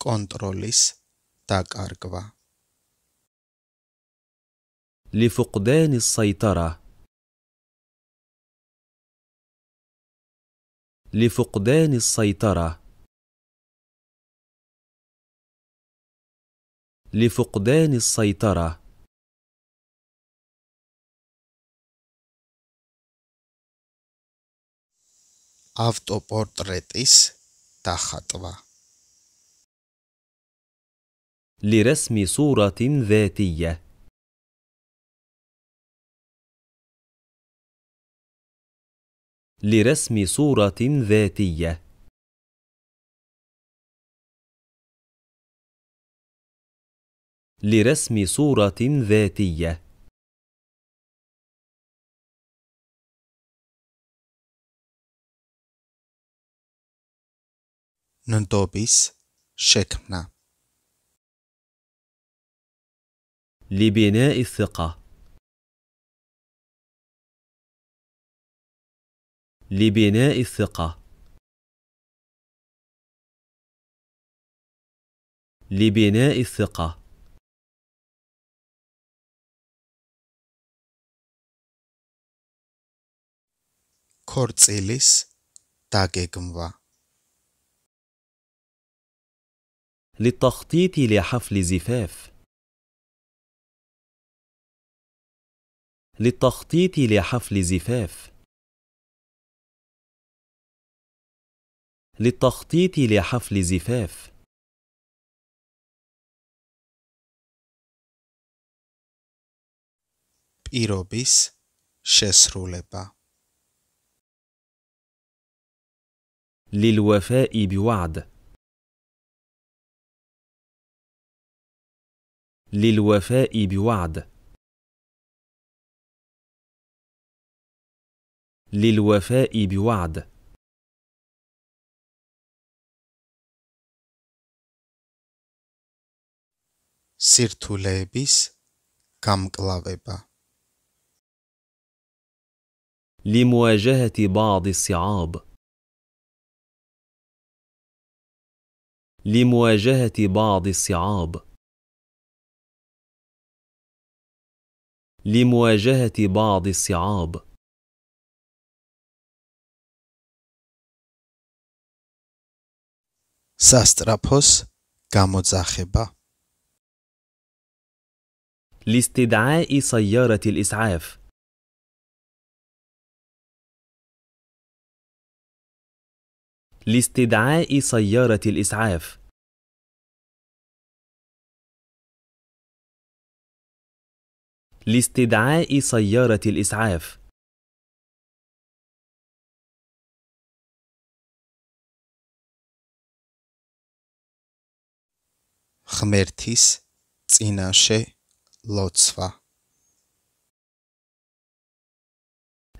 تاك تاكاركوا لفقدان السيطره لفقدان السيطرة لفقدان السيطرة ავტოპორტრეტის დახატვა لرسم صورة ذاتية لرسم صورة ذاتية لرسم صورة ذاتية ننتوبيس شكنا لبناء الثقة لبناء الثقة لبناء الثقة كورتسيليس تاكيكمبا للتخطيط لحفل زفاف للتخطيط لحفل زفاف للتخطيط لحفل زفاف إيروبيس შესრულება للوفاء بوعد للوفاء بوعد للوفاء بوعد كم გამკლავება لمواجهة بعض الصعاب لمواجهة بعض الصعاب لمواجهة بعض الصعاب ساسترابوس გამოძახება لاستدعاء سيارة الإسعاف لاستدعاء سيارة الإسعاف لاستدعاء سيارة الإسعاف خمرتيس تسيناشي لطفا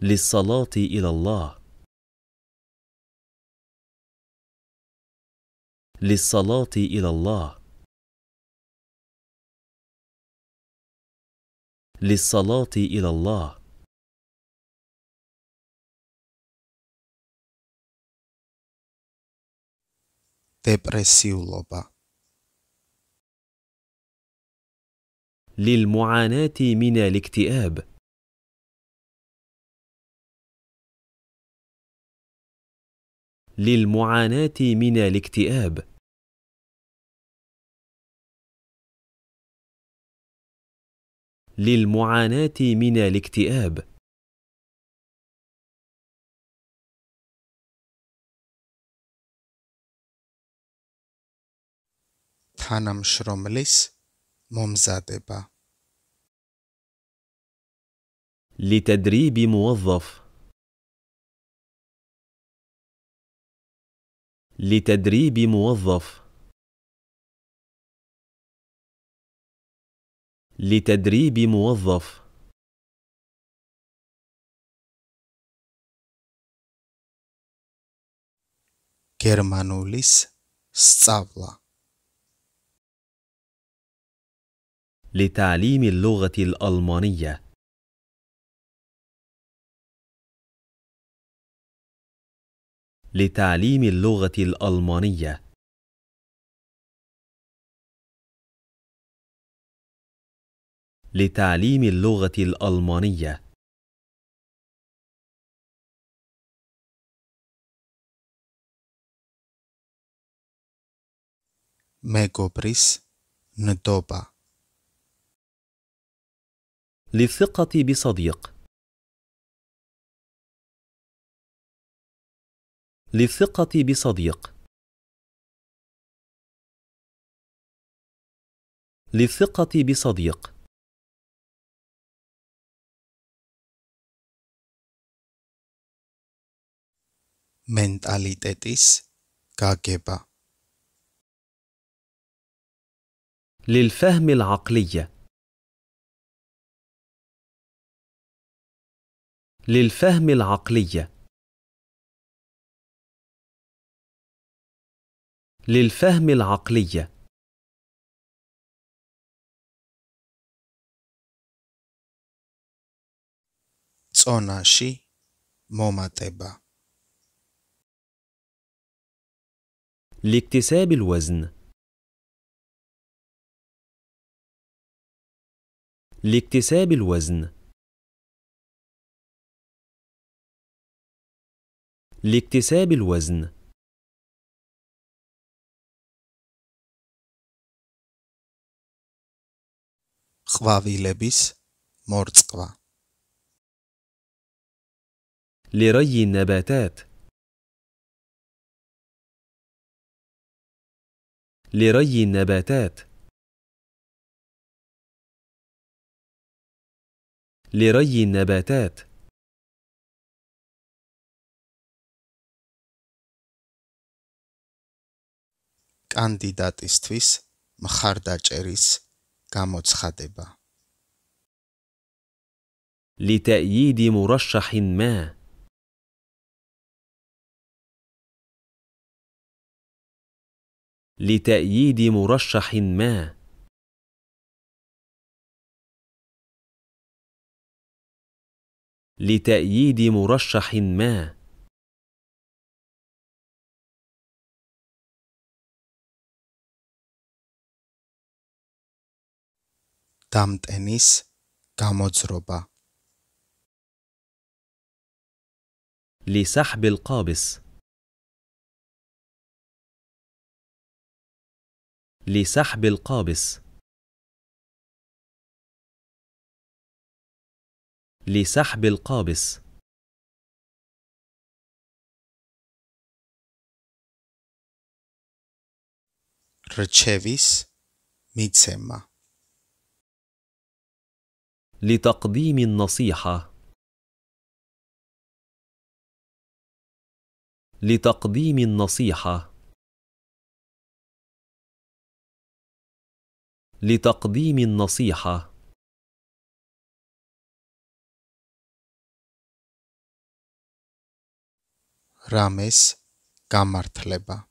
للصلاة إلى الله للصلاة إلى الله للصلاة إلى الله depresiuloba للمعاناه من الاكتئاب للمعاناه من الاكتئاب للمعاناه من الاكتئاب Thanam Shromlis ممزاتبة لتدريب موظف لتدريب موظف لتدريب موظف كيرمانوليس ستابلا لتعليم اللغة الألمانية لتعليم اللغة الألمانية لتعليم اللغة الألمانية Megobrys Ndoba للثقة بصديق للثقة بصديق للثقة بصديق მენტალიტეტის გაგება للفهم العقلي للفهم العقلي للفهم العقلي صوناشي موماتيبا لاكتساب الوزن لاكتساب الوزن لاكتساب الوزن خوافي لبس مورتقوا لري النباتات لري النباتات لري النباتات კანდიდატისთვის მხარდაჭერის გამოცხადება. لتأييد مرشح ما لتأييد مرشح ما لتأييد مرشح ما დამტენის გამოძრობა لسحب القابس لسحب القابس لسحب القابس رتشيفيس ميتسما لتقديم النصيحة لتقديم النصيحة لتقديم النصيحة რამეს გამართლება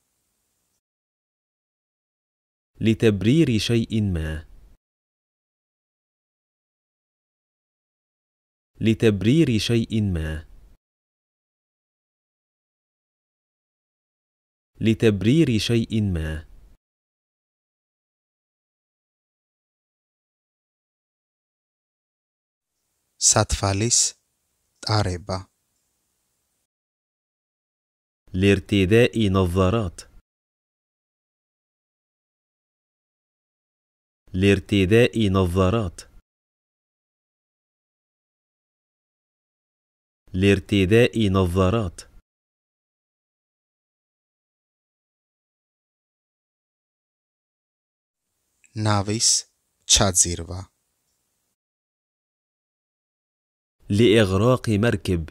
لتبرير شيء ما لتبرير شيء ما لتبرير شيء ما ساتفاليس تاريبا لارتداء نظارات لارتداء نظارات لارتداء نظارات نافيس تشاتزيروا لإغراق مركب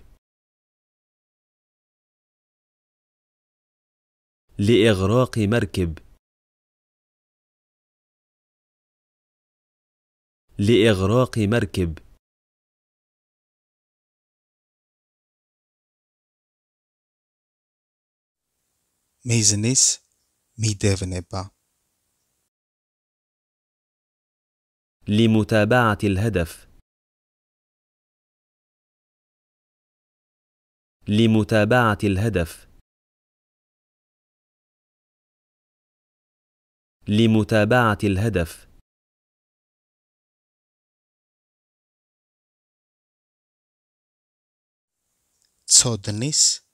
لإغراق مركب لإغراق مركب ميزنس jeunesse ميدافن با لمتابعة الهدف لمتابعة الهدف لمتابعة الهدف تصدنس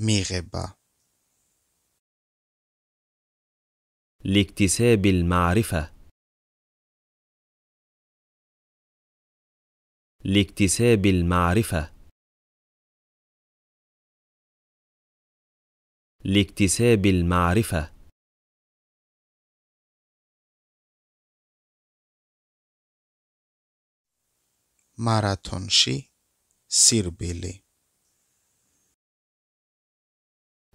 ميغبا لاكتساب المعرفة لاكتساب المعرفة لاكتساب المعرفة ماراثونشی سيربيلي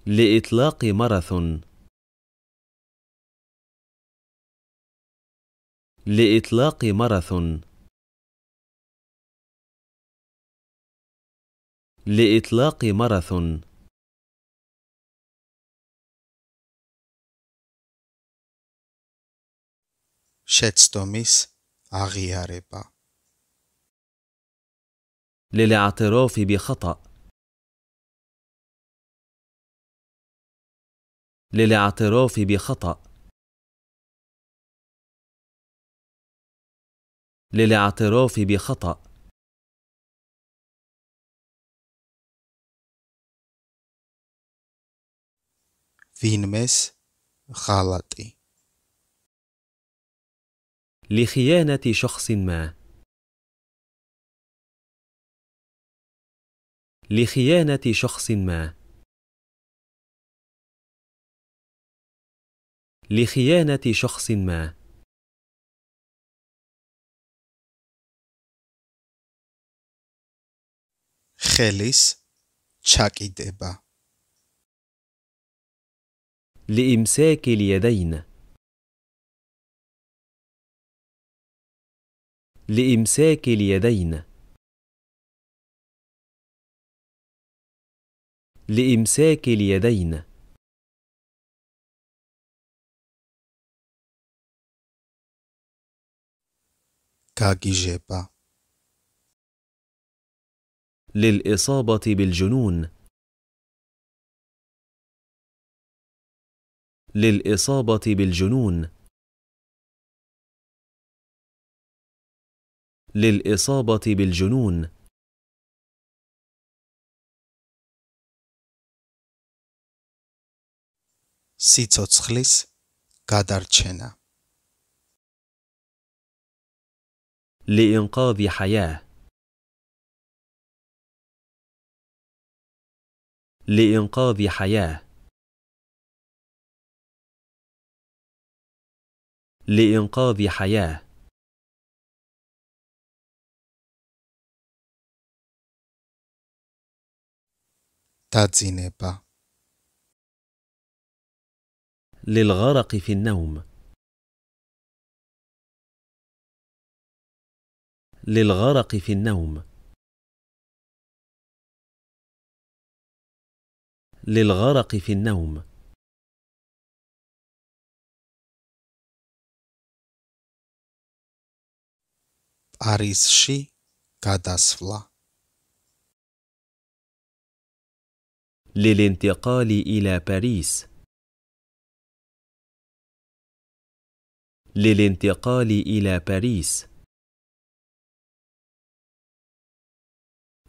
لإطلاق ماراثون لإطلاق ماراثون لإطلاق ماراثون شتستوميس აღიარება للاعتراف بخطأ للاعتراف بخطأ للاعتراف بخطأ فينمس غلطي لخيانة شخص ما لخيانة شخص ما لخيانة شخص ما ხელის ჩაკიდება لإمساك اليدين لإمساك اليدين لإمساك اليدين كاكيجيبا للاصابه بالجنون للاصابه بالجنون للاصابه بالجنون სიცოცხლის გადარჩენა لإنقاذ حياة لإنقاذ حياة لإنقاذ حياة تاتزينيبا للغرق في النوم للغرق في النوم للغرق في النوم للانتقال إلى باريس للانتقال إلى باريس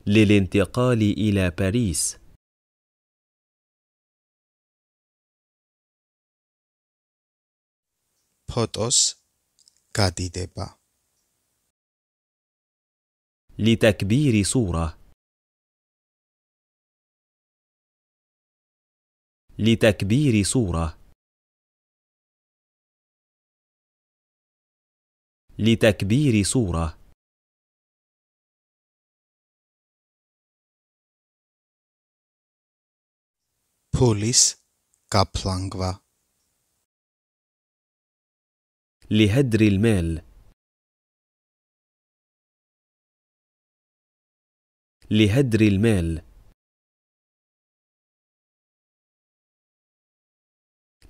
للانتقال إلى باريس ფოტოს გადიდება لتكبير صورة لتكبير صورة لتكبير صورة بوليس كابلانغوا لهدر المال لهدر المال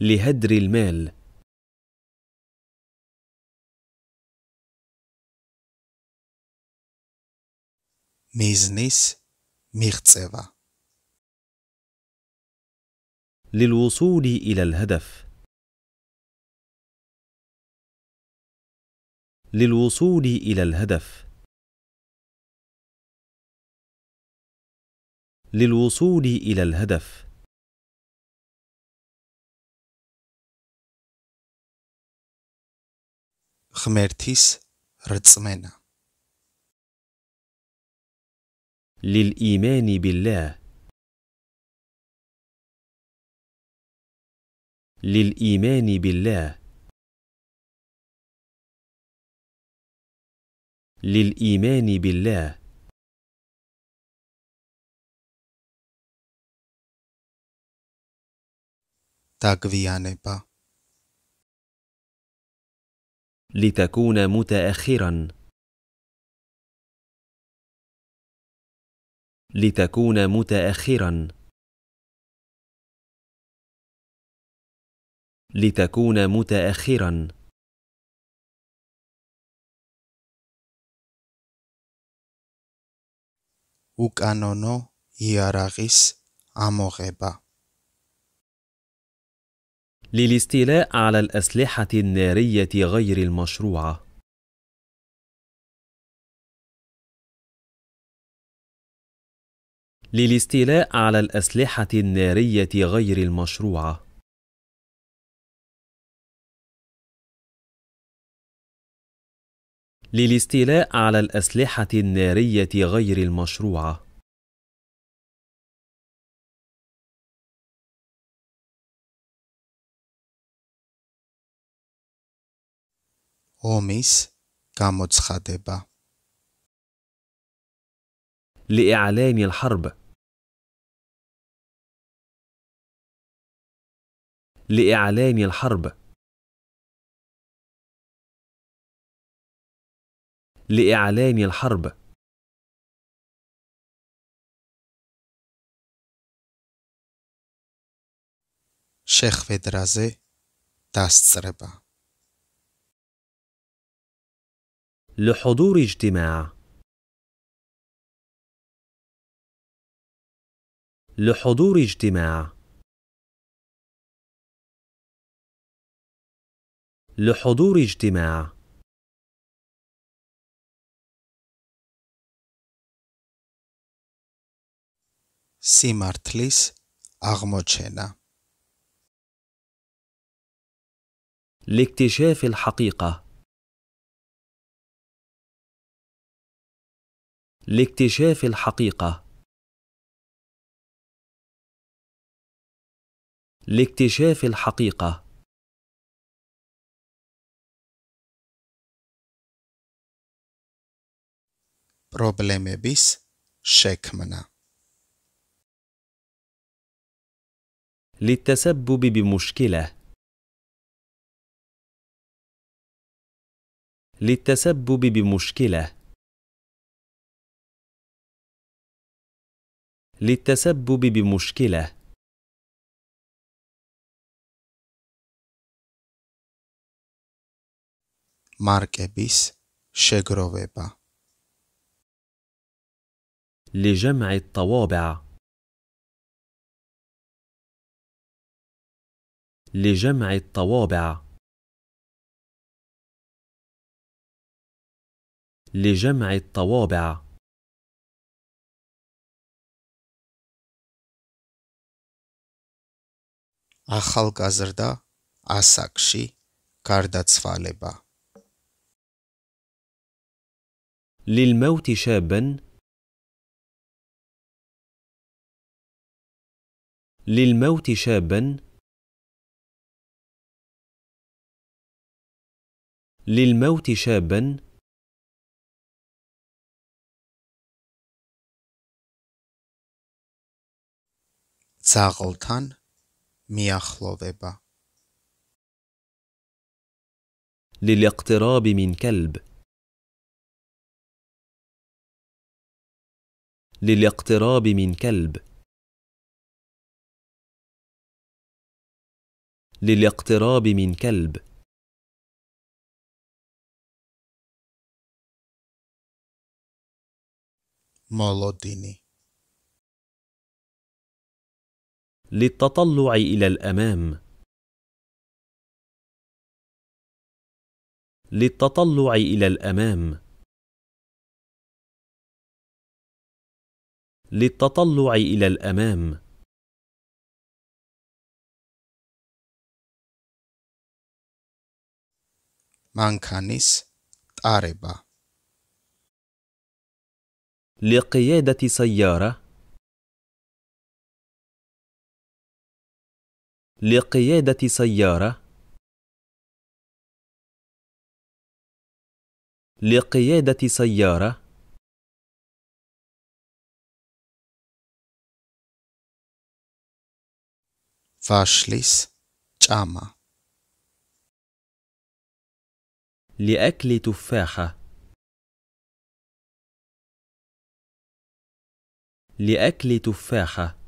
لهدر المال მიზნის ميغتسيفا للوصول إلى الهدف للوصول الى الهدف للوصول الى الهدف ღმერთის რწმენა للإيمان بالله للإيمان بالله للايمان بالله لتكون متاخرا لتكون متاخرا لتكون متاخرا უკანონო იარაღის ამოღება للاستيلاء على الأسلحة النارية غير المشروعة للاستيلاء على الأسلحة النارية غير المشروعة للاستيلاء على الأسلحة النارية غير المشروعة ომის გამოცხადება لإعلان الحرب لإعلان الحرب لإعلان الحرب شيخ فيدرازي تاسسربا لحضور اجتماع لحضور اجتماع لحضور اجتماع სიმართლის აღმოჩენა لاكتشاف الحقيقة لاكتشاف الحقيقة لاكتشاف الحقيقة بيس შექმნა للتسبب بمشكلة للتسبب بمشكلة للتسبب بمشكلة ماركبيس شجروبا لجمع الطوابع لجمع الطوابع لجمع الطوابع قزردا أساكشي ასაკში გარდაცვალება للموت شابا للموت شابا للموت شابا ძაღლთან მიახლოვება للاقتراب من كلب للاقتراب من كلب للاقتراب من كلب مولوديني للتطلع إلى الأمام للتطلع إلى الأمام للتطلع إلى الأمام مانكانيس تاريبا لقيادة سيارة لقيادة سيارة لقيادة سيارة فاشليس تشاما لأكل تفاحة لأكل تفاحة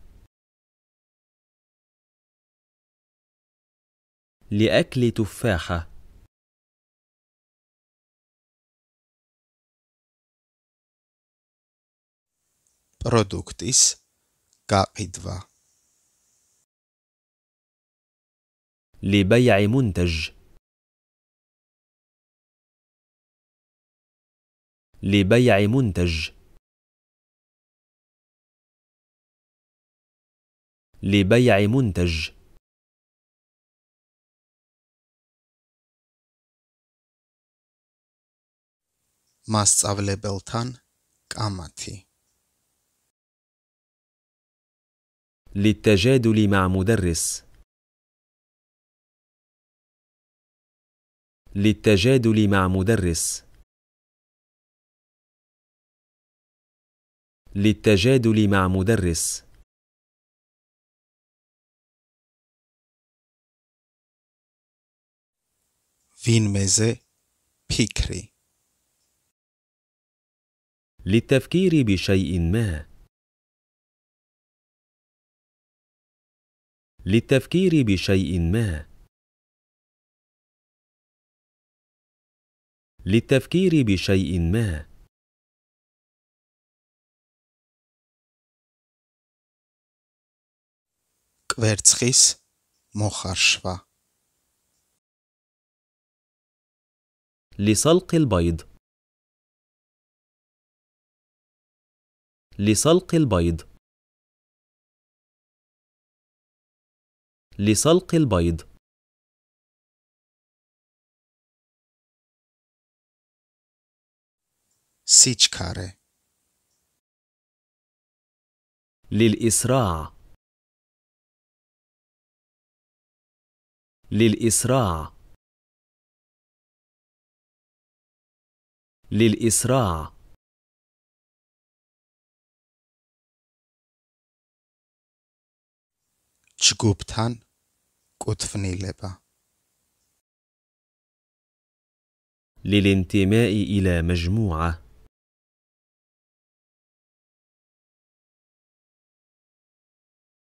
لأكل تفاحة برودكتس გაყიდვა لبيع منتج لبيع منتج لبيع منتج ماس მასწავლებელთან კამათი للتجادل مع مدرس للتجادل مع مدرس للتجادل مع مدرس فين ميزي بيكري للتفكير بشيء ما للتفكير بشيء ما للتفكير بشيء ما كفيرتسخيس مخرشفه لسلق البيض لسلق البيض لسلق البيض سیچکاره للإسراع للإسراع للإسراع كتفني لبا للانتماء إلى مجموعة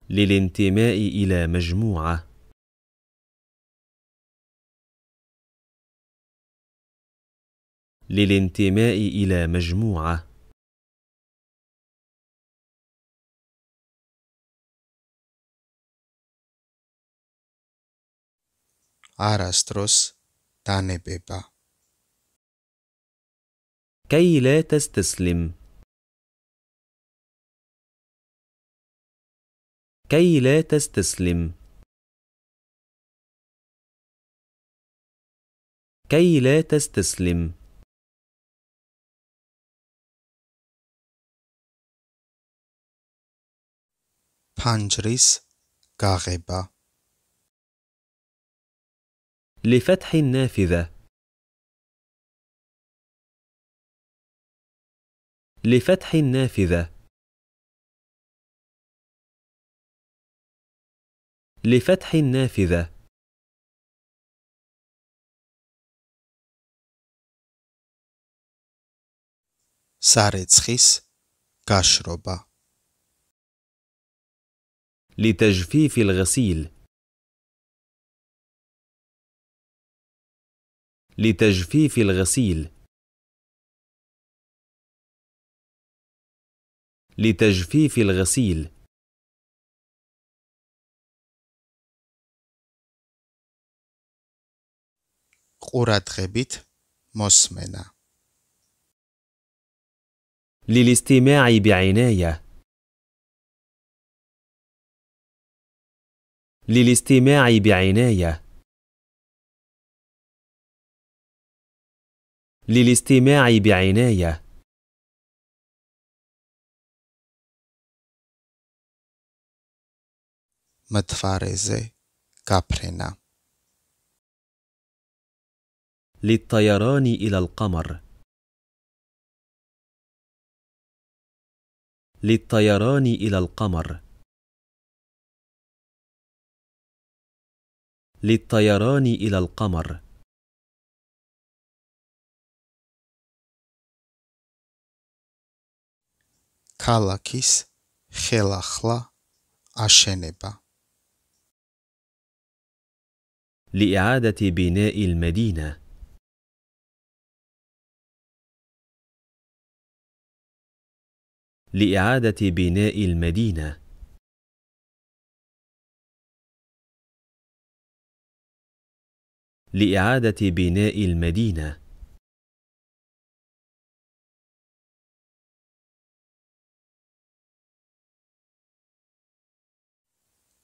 للانتماء إلى مجموعة للانتماء الى مجموعه άραστρος τάνεπεπα. كي لا تستسلم كي لا تستسلم كي لا تستسلم بانجريس كاغيبا لفتح النافذة لفتح النافذة لفتح النافذة ساريتسخيس كاشروبا لتجفيف الغسيل لتجفيف الغسيل لتجفيف الغسيل ყურადღებით მოსმენა للاستماع بعنايه للاستماع بعناية للاستماع بعناية متفارزة كابرينا للطيران إلى القمر للطيران إلى القمر للطيران إلى القمر كالاكيس خلاخلا აშენება لإعادة بناء المدينة لإعادة بناء المدينة لإعادة بناء المدينة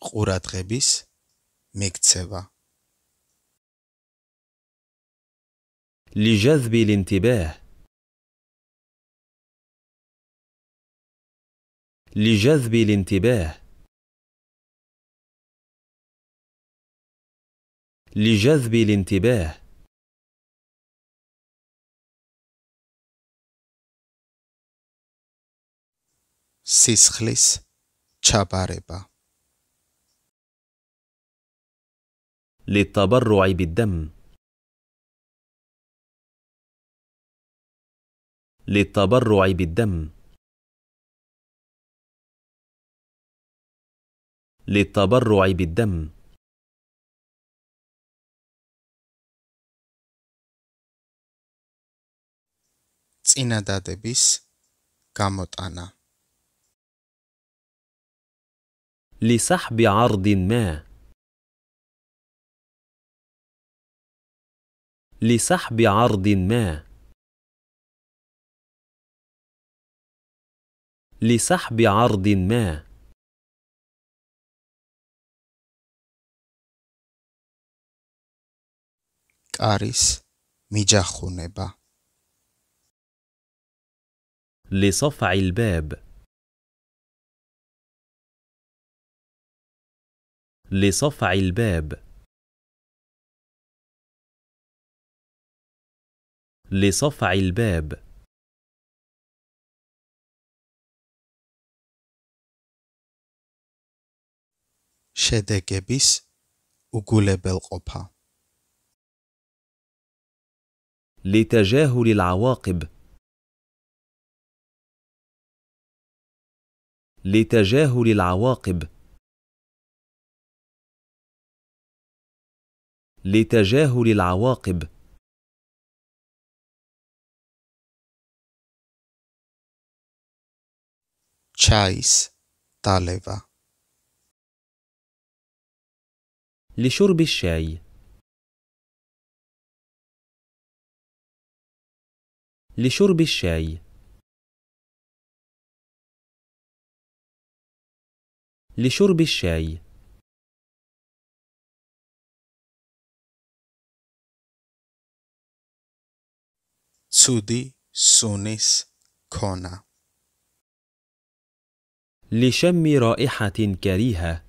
ყურადღების مكتسبة لجذب الانتباه لجذب الانتباه لجذب الانتباه سيسخليس تشاباريبا للتبرع بالدم للتبرع بالدم للتبرع بالدم წინადადების გამოტანა لسحب عرض ما لسحب عرض ما لسحب عرض ما كاريس ميجاخونيبا لصفع الباب لصفع الباب لصفع الباب შედეგების უგულებელყოფა لتجاهل العواقب لتجاهل العواقب لتجاهل العواقب تشايس طالبة لشرب الشاي لشرب الشاي لشرب الشاي سودي سونيس كونا لشم رائحة كريهة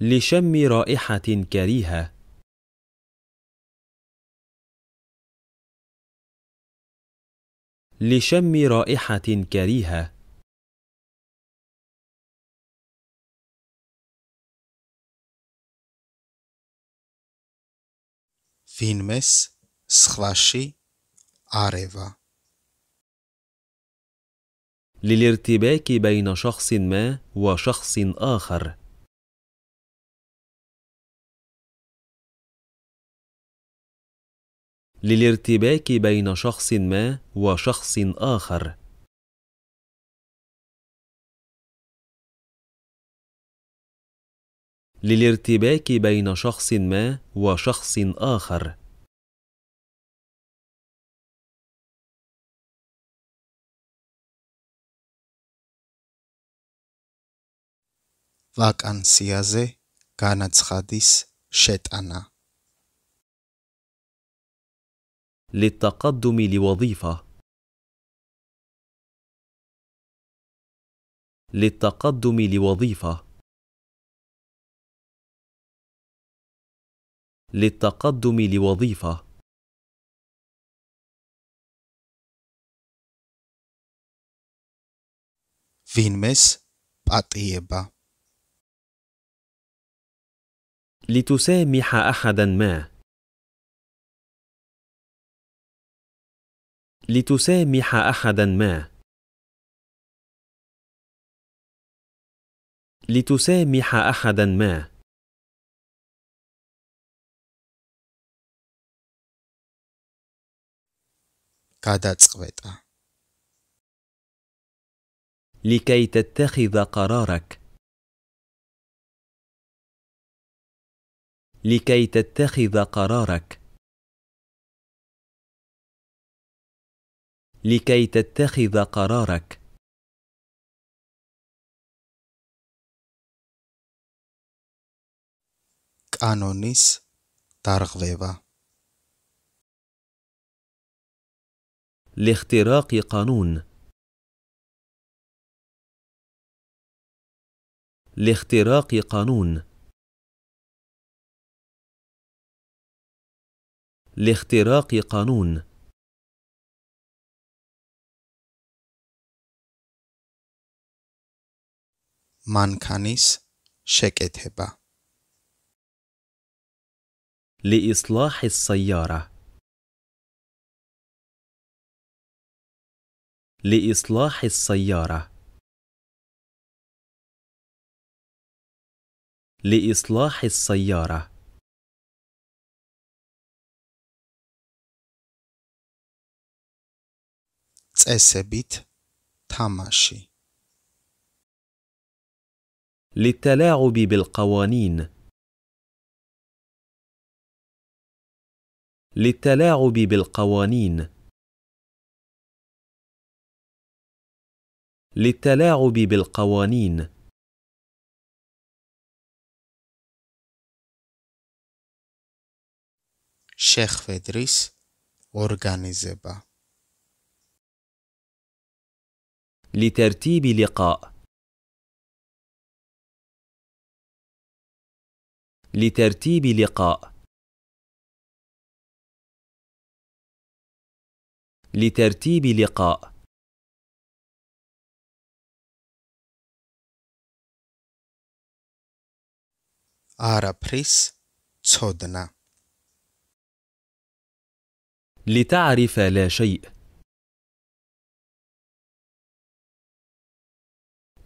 لشم رائحة كريهة لشم رائحة كريهة فينمس سخلاشي عريفا للارتباك بين شخص ما وشخص آخر للارتباك بين شخص ما وشخص آخر للارتباك بين شخص ما وشخص آخر ვაკანსიაზე განაცხადის შეტანა للتقدم لوظيفة للتقدم لوظيفة للتقدم لوظيفة وينمس باتيبا لتسامح أحدا ما لتسامح أحدا ما لتسامح أحدا ما لكي تتخذ قرارك لكي تتخذ قرارك لكي تتخذ قرارك كانونيس დარღვევა لاختراق قانون لاختراق قانون لاختراق قانون მანქანის შეკეთება لإصلاح السيارة لإصلاح السيارة لإصلاح السيارة تسبيت تماشي للتلاعب بالقوانين للتلاعب بالقوانين للتلاعب بالقوانين შეხვედრის ორგანიზება لترتيب لقاء لترتيب لقاء لترتيب لقاء آرابريس ცოდნა لتعرف لا شيء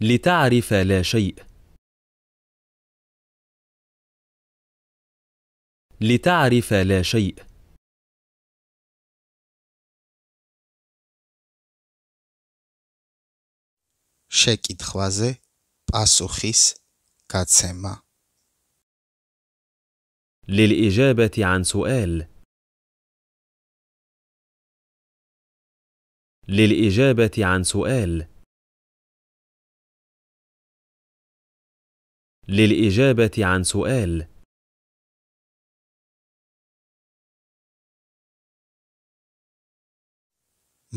لتعرف لا شيء لتعرف لا شيء شكيت შეკითხვაზე باسوخيس გაცემა للإجابة عن سؤال للإجابة عن سؤال للإجابة عن سؤال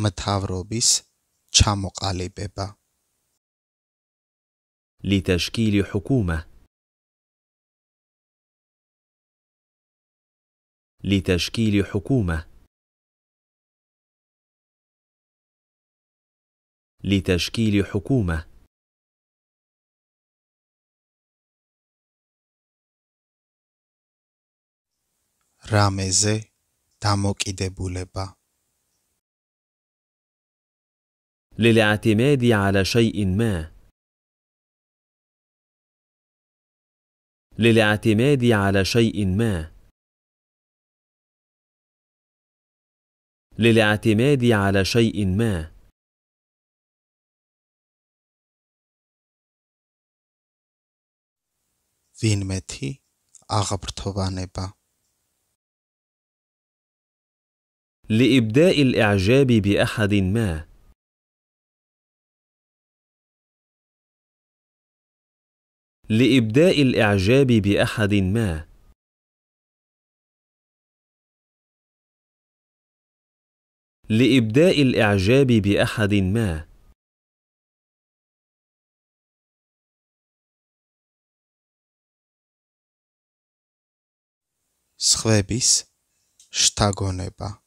متاوروبيس تشاموق علي بيبا لتشكيل حكومة لتشكيل حكومة لتشكيل حكومة رامزي تاموك إدبولبا للاعتماد على شيء ما للاعتماد على شيء ما للاعتماد على شيء ما فين ვინმეთი აღბრთოვანება لإبداء الإعجاب بأحد ما لابداء الاعجاب باحد ما لابداء الاعجاب باحد ما سخبيس شتاغونيبا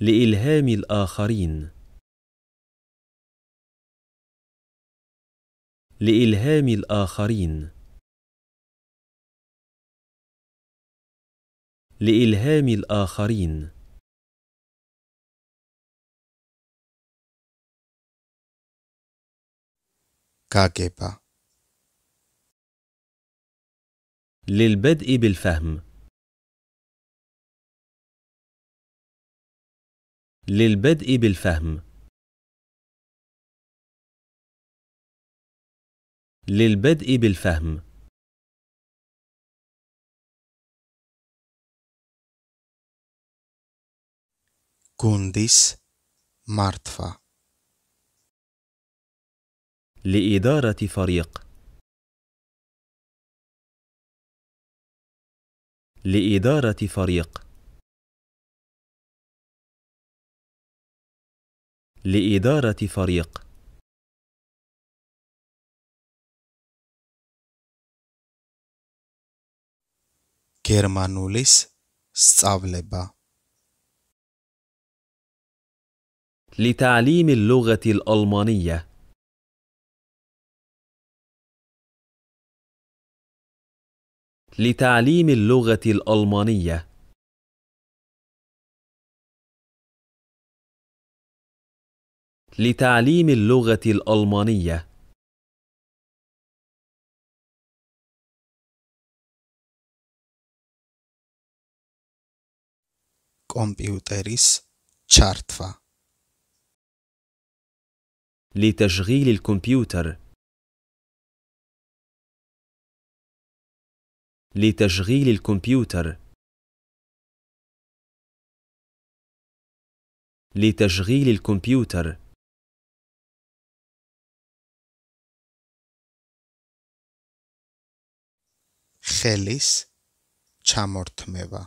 لإلهام الآخرين لإلهام الآخرين لإلهام الآخرين كاكيبا للبدء بالفهم للبدء بالفهم للبدء بالفهم كونديس مارتفا لإدارة فريق لإدارة فريق لإدارة فريق كيرمانوليس სწავლება لتعليم اللغة الألمانية لتعليم اللغة الألمانية لتعليم اللغة الألمانية კომპიუტერის ჩართვა لتشغيل الكمبيوتر لتشغيل الكمبيوتر لتشغيل الكمبيوتر ხელის ჩამორთმევა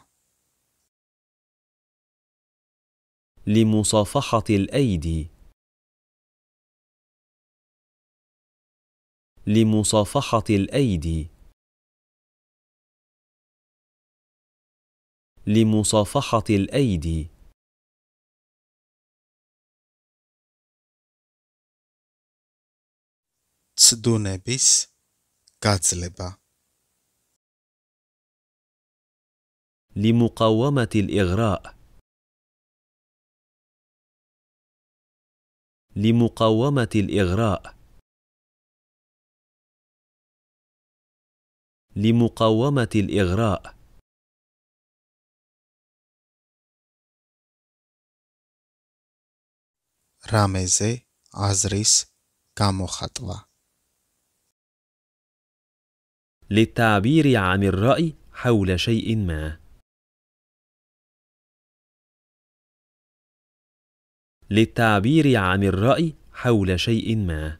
لمصافحة الأيدي لمصافحة الأيدي لمصافحة الأيدي ცდუნების გაძლება لمقاومة الإغراء لمقاومة الإغراء لمقاومة الإغراء რამეზე აზრის გამოხატვა للتعبير عن الرأي حول شيء ما للتعبير عن الرأي حول شيء ما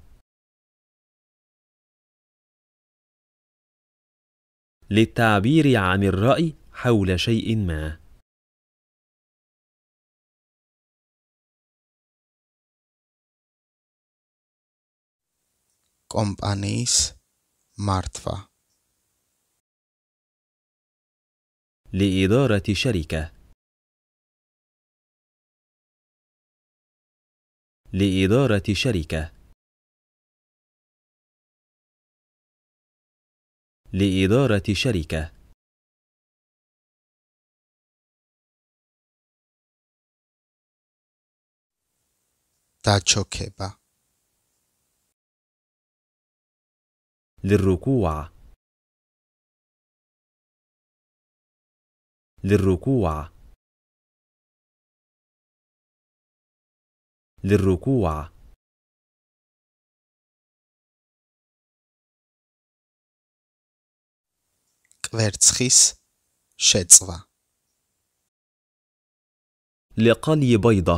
للتعبير عن الرأي حول شيء ما kompaniis martwa لإدارة شركة لإدارة شركة لإدارة شركة تاتشوكيبا للركوع للركوع للركوع კვერცხის შეწვა لقلي بيضة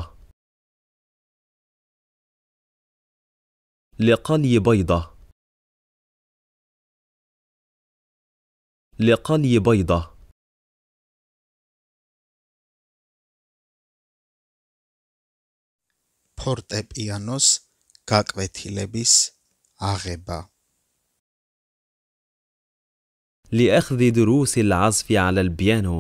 لقلي بيضة لقلي بيضة ფორტეპიანოს გაკვეთილების أغيبا لأخذ دروس العزف على البيانو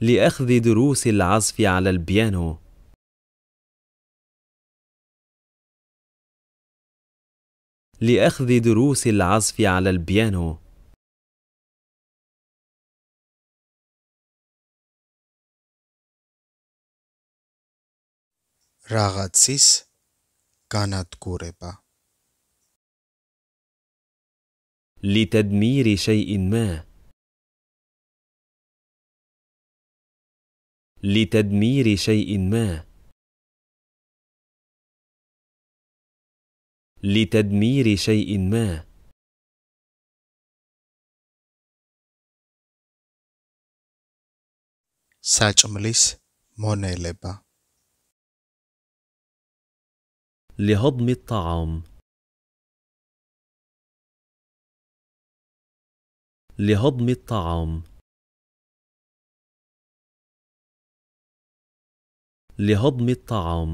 لأخذ دروس العزف على البيانو لأخذ دروس العزف على البيانو راغاتسيس Ragazis kanatkureba لتدمير شيء ما لتدمير شيء ما لتدمير شيء ما საჭმლის მონელება لهضم الطعام لهضم الطعام لهضم الطعام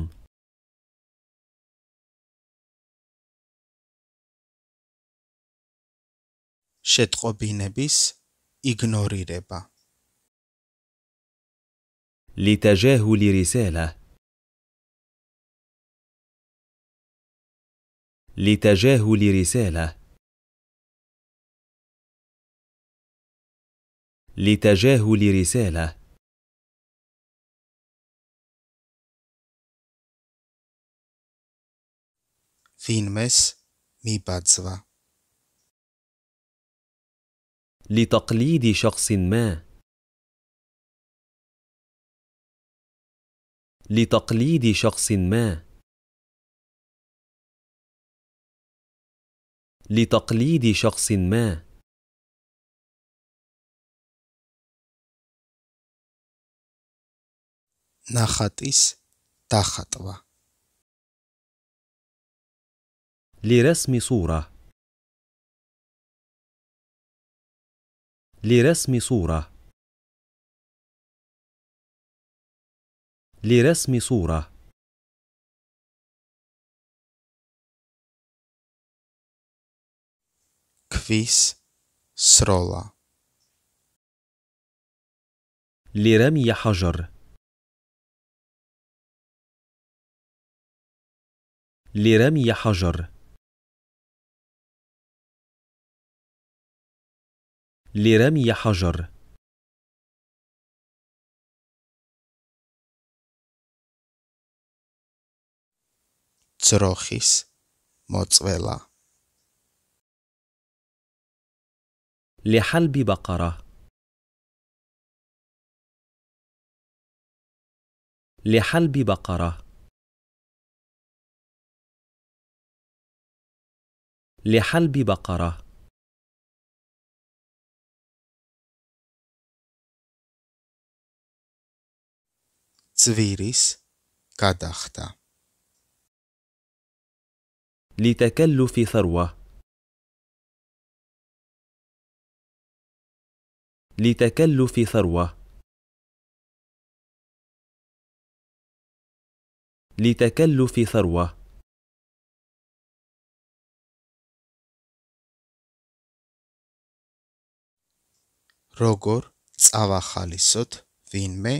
შეტყობინების იგნორირება لتجاهل رساله لتجاهل رسالة لتجاهل رسالة فين مس مي بادزوا لتقليد شخص ما لتقليد شخص ما لتقليد شخص ما نخطيس تخطوة لرسم صورة لرسم صورة لرسم صورة سيرفيس سرولا لرمي حجر لرمي حجر لرمي حجر تروخيس موتسويلا لحلب بقرة لحلب بقرة لحلب بقرة Цвирис кадахта. لتكلف ثروه لتكلف ثروة لتكلف ثروة روغور როგორ წავახალისოთ ვინმე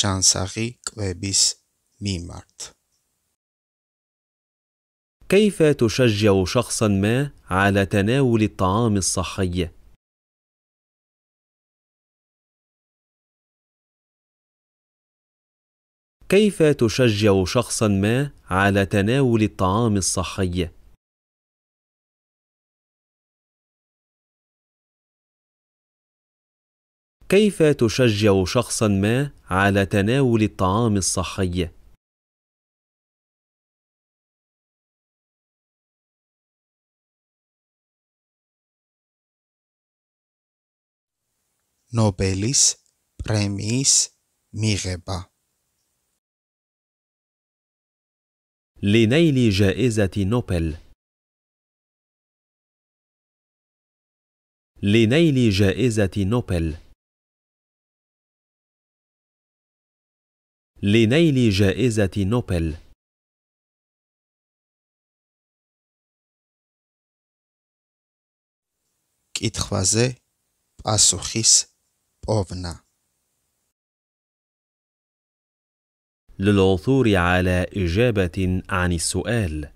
ჯანსაღი كويبيس ميمارت كيف تشجع شخصا ما على تناول الطعام الصحي كيف تشجع شخصا ما على تناول الطعام الصحي كيف تشجع شخصا ما على تناول الطعام الصحي ნობელის بريميس მიღება لنيل جائزة نوبل لنيل جائزة نوبل لنيل جائزة نوبل كيتخوازي باسوخيس بوفنا للعثور على إجابة عن السؤال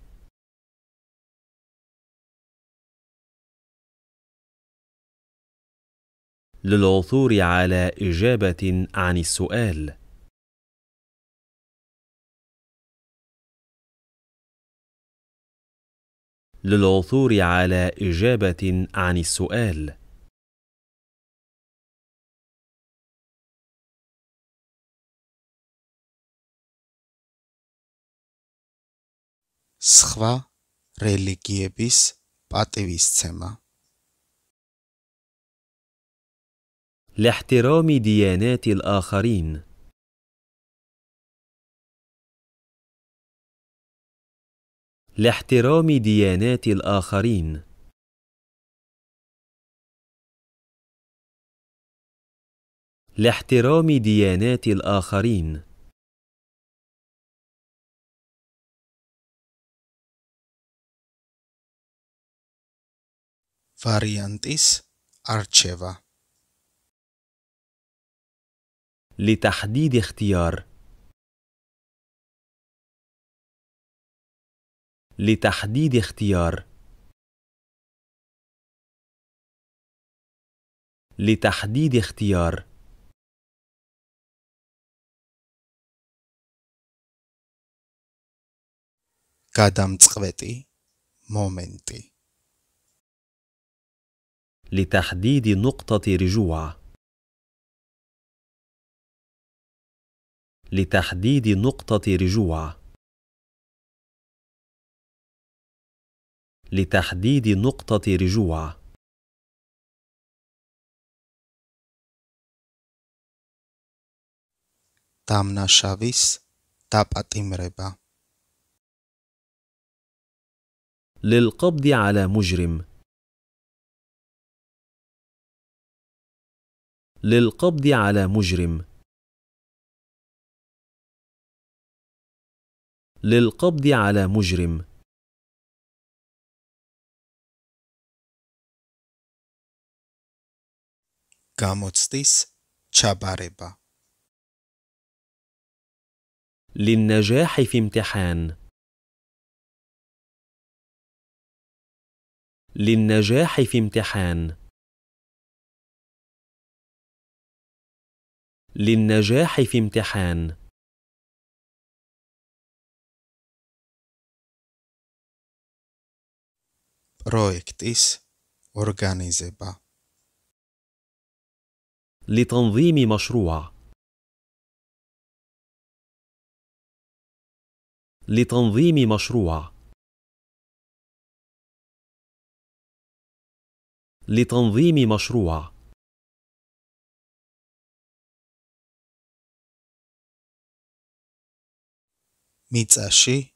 للعثور على إجابة عن السؤال للعثور على إجابة عن السؤال სხვა რელიგიების პატივისცემა. لاحترام ديانات الآخرين لاحترام ديانات الآخرين لاحترام ديانات الآخرين ვარიანტის არჩევა لتحديد اختيار لتحديد اختيار لتحديد اختيار قدام مومنتي لتحديد نقطة رجوع لتحديد نقطة رجوع لتحديد نقطة رجوع تامنا დამნაშავის დაპატიმრება للقبض على مجرم للقبض على مجرم للقبض على مجرم كاموتستيس تشاباريبا للنجاح في امتحان للنجاح في امتحان للنجاح في امتحان projektis organizeba لتنظيم مشروع لتنظيم مشروع لتنظيم مشروع ميتاشي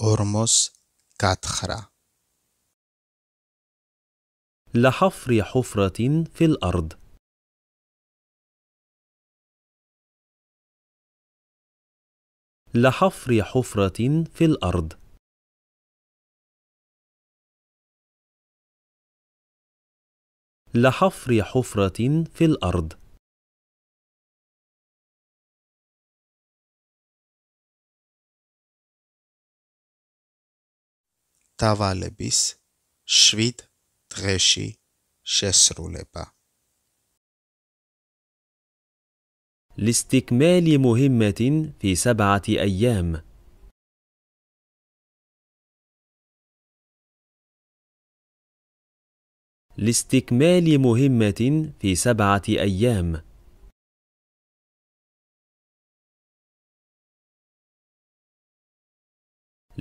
أورموس كاتخرا لحفر حفرة في الأرض لحفر حفرة في الأرض لحفر حفرة في الأرض დავალების შვიდ დღეში შესრულება. لاستكمال مهمة في سبعة أيام لاستكمال مهمة في سبعة أيام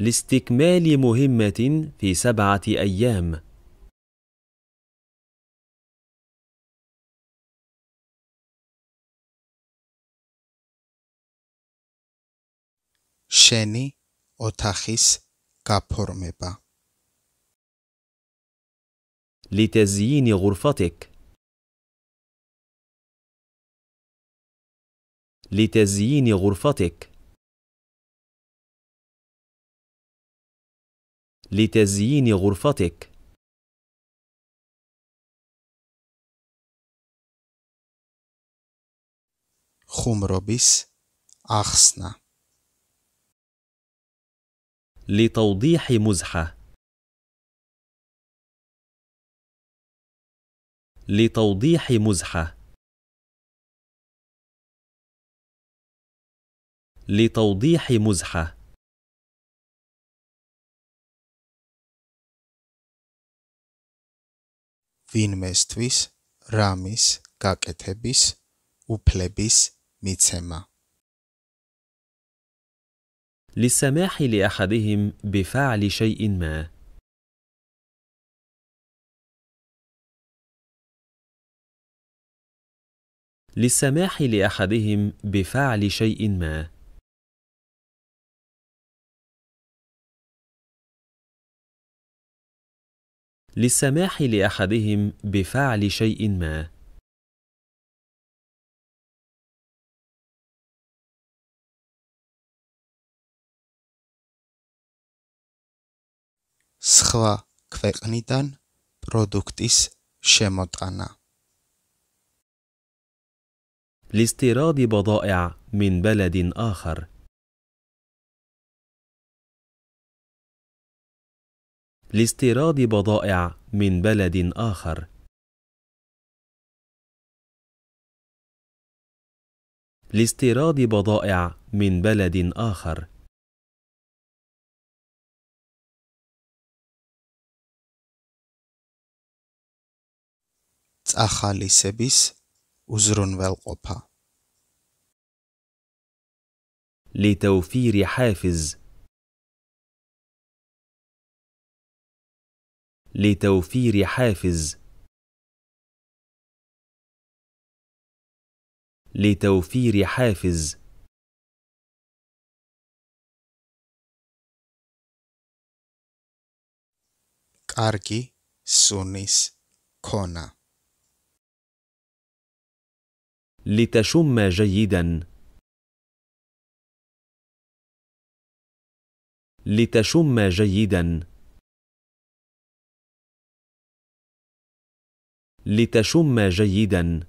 لاستكمال مهمة في سبعة أيام. شني أوتاخيس كابورميبا لتزيين غرفتك لتزيين غرفتك لتزيين غرفتك خمروبيس أخسنا لتوضيح مزحة لتوضيح مزحة لتوضيح مزحة ვინმესთვის რამის გაკეთების უფლების მიცემა. للسماح لأحدهم بفعل شيء ما للسماح لأحدهم بفعل شيء ما للسماح لاحدهم بفعل شيء ما سخوا ქვეყნიდან პროდუქტის შემოტანა لاستيراد بضائع من بلد آخر لاستيراد بضائع من بلد آخر. لاستيراد بضائع من بلد آخر. წახალისების უზრუნველყოფა لتوفير حافز لتوفير حافز لتوفير حافز كاركي سونيس كونا لتشم جيدا لتشم جيدا لتشم جيدا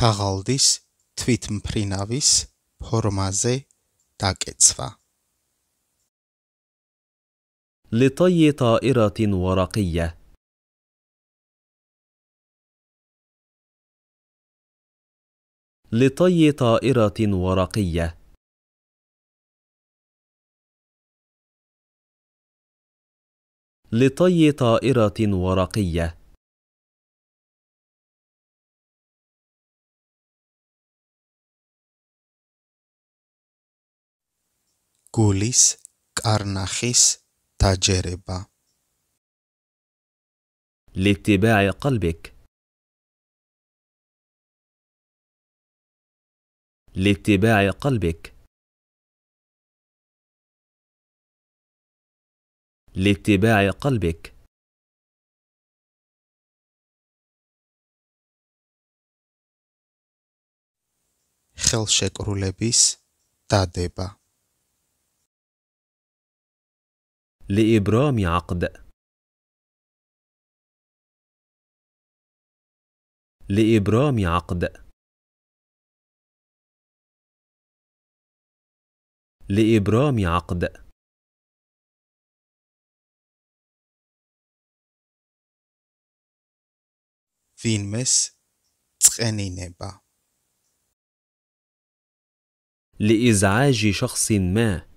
كاغالديس تويت مبريناويس فورمازي تاكيتسفا لطي طائرة ورقية لطي طائرة ورقية لطي طائرة ورقية كوليس كارناخيس تجربة لاتباع قلبك لاتباع قلبك لاتباع قلبك ხელშეკრულების تعديبا لإبرام عقد لإبرام عقد لإبرام عقد ვინმეს نبا لإزعاج شخص ما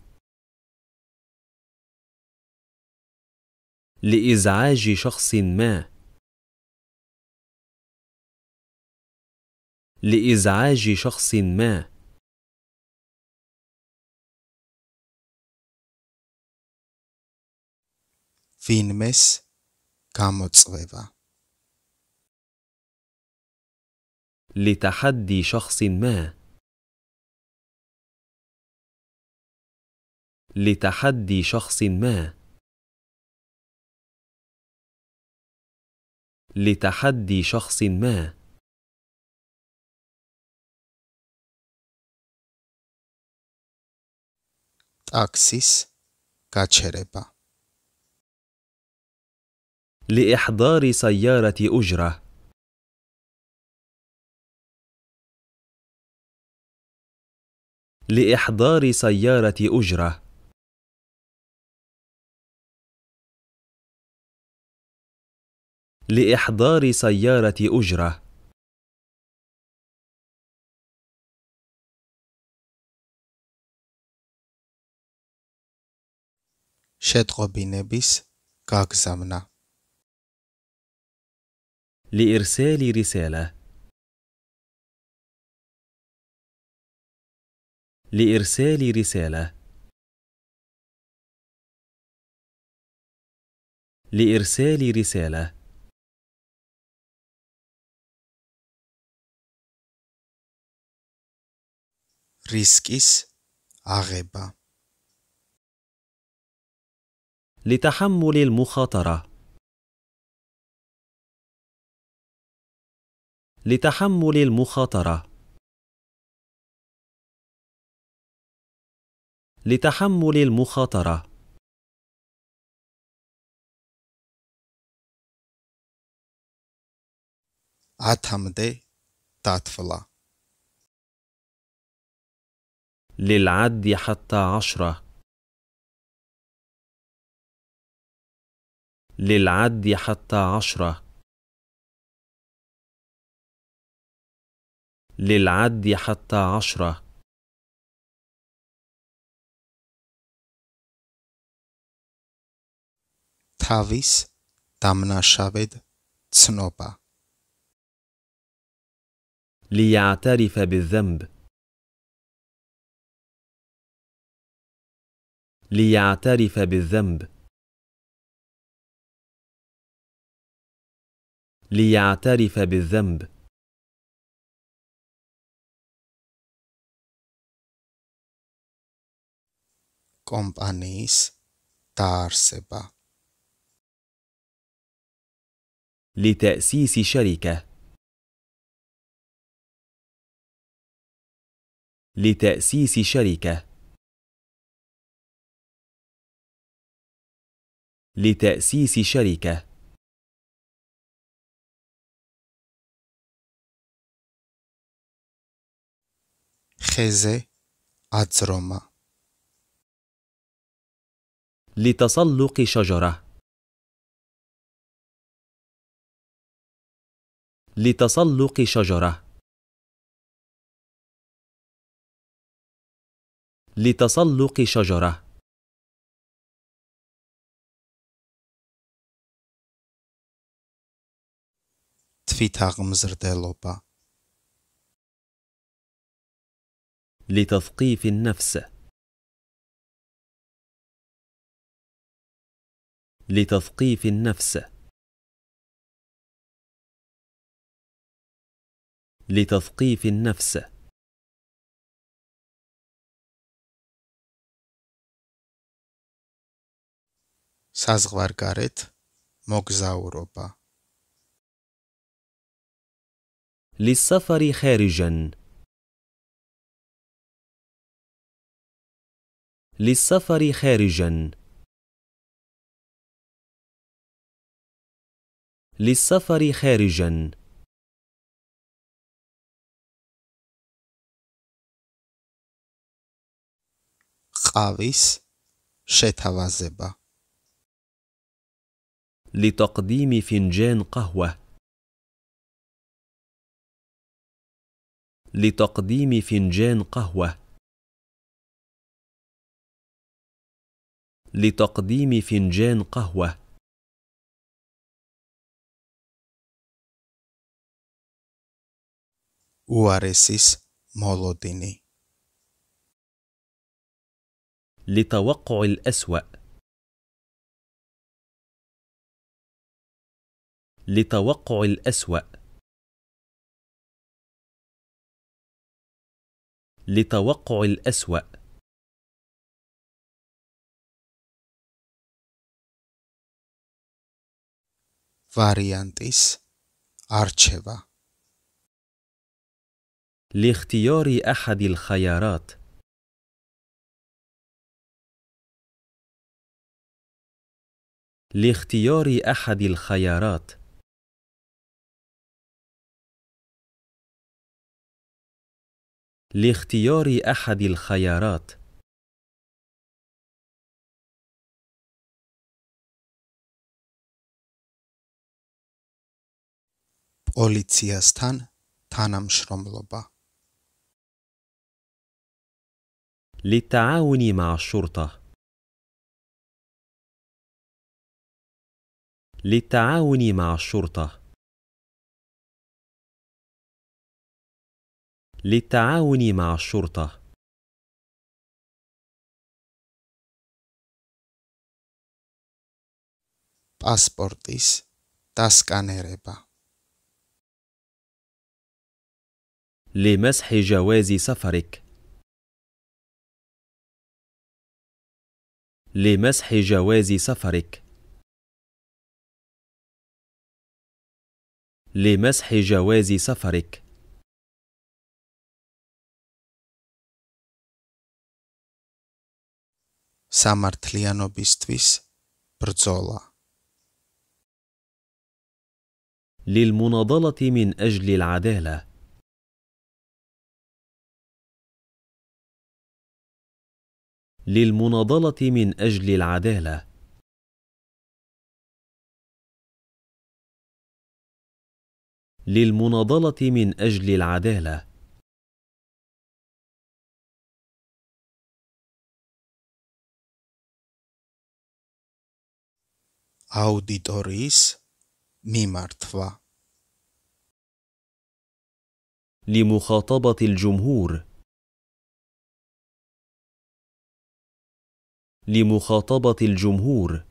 لإزعاج شخص ما لإزعاج شخص ما فين ვინმეს გამოწვევა لتحدي شخص ما لتحدي شخص ما لتحدي شخص ما أكسس كاتشربا لإحضار سيارة أجرة لإحضار سيارة أجرة لإحضار سيارة أجرة შეტყობინების გაგზავნა لإرسال رسالة لإرسال رسالة لإرسال رسالة ريسكيس أغيبا لتحمل المخاطرة لتحمل المخاطرة لتحمل المخاطره عتهمدي تعتفلا للعد حتى عشرة للعد حتى عشرة للعد حتى عشره თავის დამნაშავედ تسنوبا ليعترف بالذنب ليعترف بالذنب ليعترف بالذنب كومبانيس تارسبا لتأسيس شركة لتأسيس شركة لتأسيس شركة خيزي عتزروما لتسلق شجره لتسلق شجرة لتسلق شجرة تفيتها غمزر لتثقيف النفس لتثقيف النفس لتثقيف النفس سازغوار كاريت საზღვარგარეთ მოგზაურობა للسفر خارجا للسفر خارجا للسفر خارجا ტყავის შეთავაზება لتقديم فنجان قهوة لتقديم فنجان قهوة لتقديم فنجان قهوة واريسيس مولوديني لتوقع الأسوأ لتوقع الأسوأ لتوقع الأسوأ فاريانتس أرشيفا لاختيار أحد الخيارات لاختيار أحد الخيارات لاختيار أحد الخيارات პოლიციასთან თანამშრომლობა للتعاون مع الشرطه للتعاون مع الشرطة للتعاون مع الشرطة باسبورتيس تاسكانيريبا لمسح جواز سفرك لمسح جواز سفرك لمسح جواز سفرك سامارتليانو بيستويس برزولا للمناضلة من أجل العدالة للمناضلة من أجل العدالة للمناضله من اجل العداله auditoris mimartva لمخاطبة الجمهور لمخاطبة الجمهور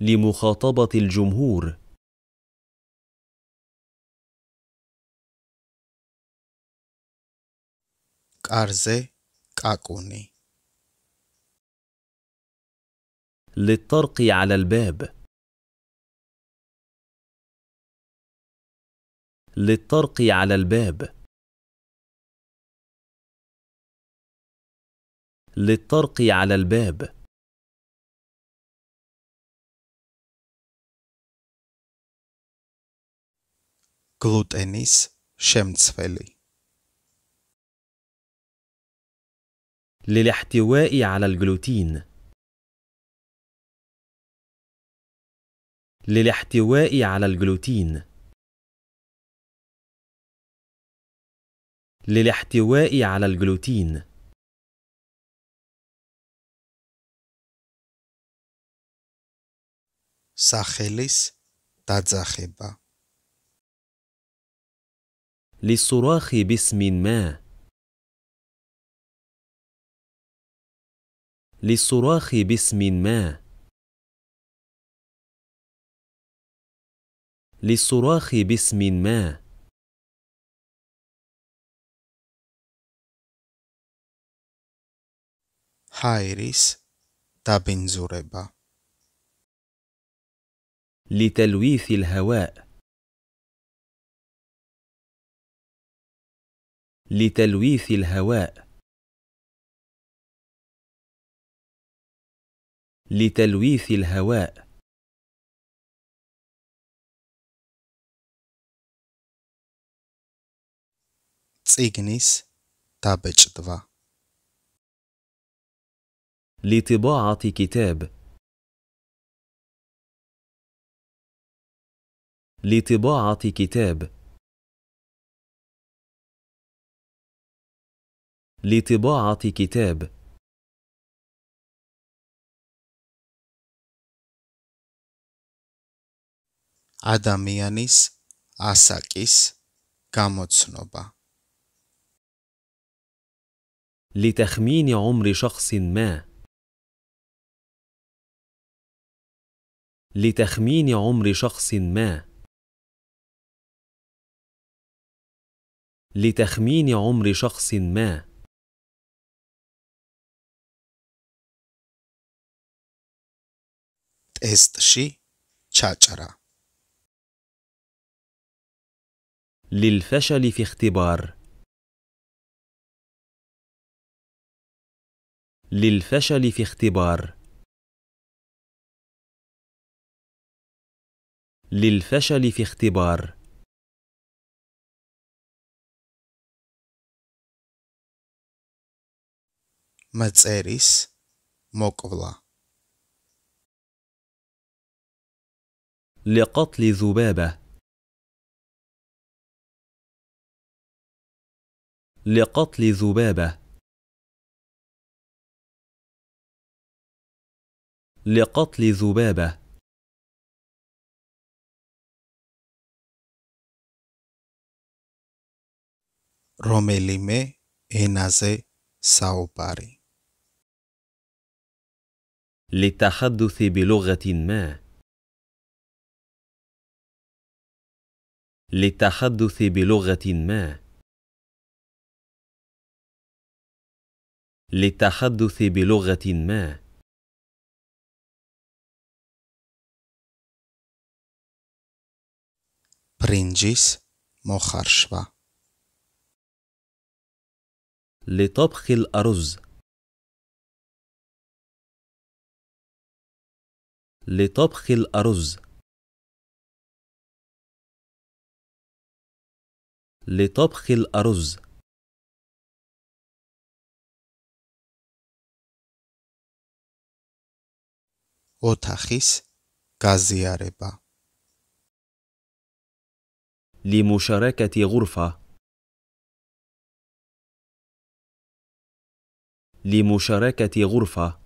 لمخاطبة الجمهور كارزي كاكوني للطرق على الباب للطرق على الباب للطرق على الباب გლუტენის შემცველი. للاحتواء على الجلوتين للاحتواء على الجلوتين للاحتواء على الجلوتين სახელის تاتزاخيبا للصراخ باسم ما للصراخ باسم ما للصراخ باسم ما هايريس تابنزوربا لتلويث الهواء لتلويث الهواء لتلويث الهواء წიგნის დაბეჭდვა لطباعة كتاب لطباعة كتاب لطباعة كتاب ადამიანის ასაკის გამოცნობა لتخمين عمر شخص ما لتخمين عمر شخص ما لتخمين عمر شخص ما esti تشاچرا للفشل في اختبار للفشل في اختبار للفشل في اختبار متسيريس موكولا لقتل ذبابة لقتل ذبابة لقتل ذبابة روميليمي إنازي ساوباري للتحدث بلغة ما للتحدث بلغة ما للتحدث بلغة ما برينجيس مخرشبة لطبخ الأرز لطبخ الأرز لطبخ الأرز ოთახის გაზიარება لمشاركة غرفة لمشاركة غرفة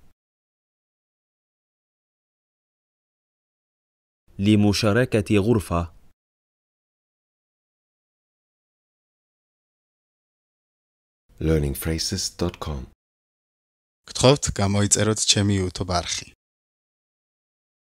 لمشاركة غرفة learningphrases.com გთხოვთ გამოიწეროთ ჩემი YouTube არხი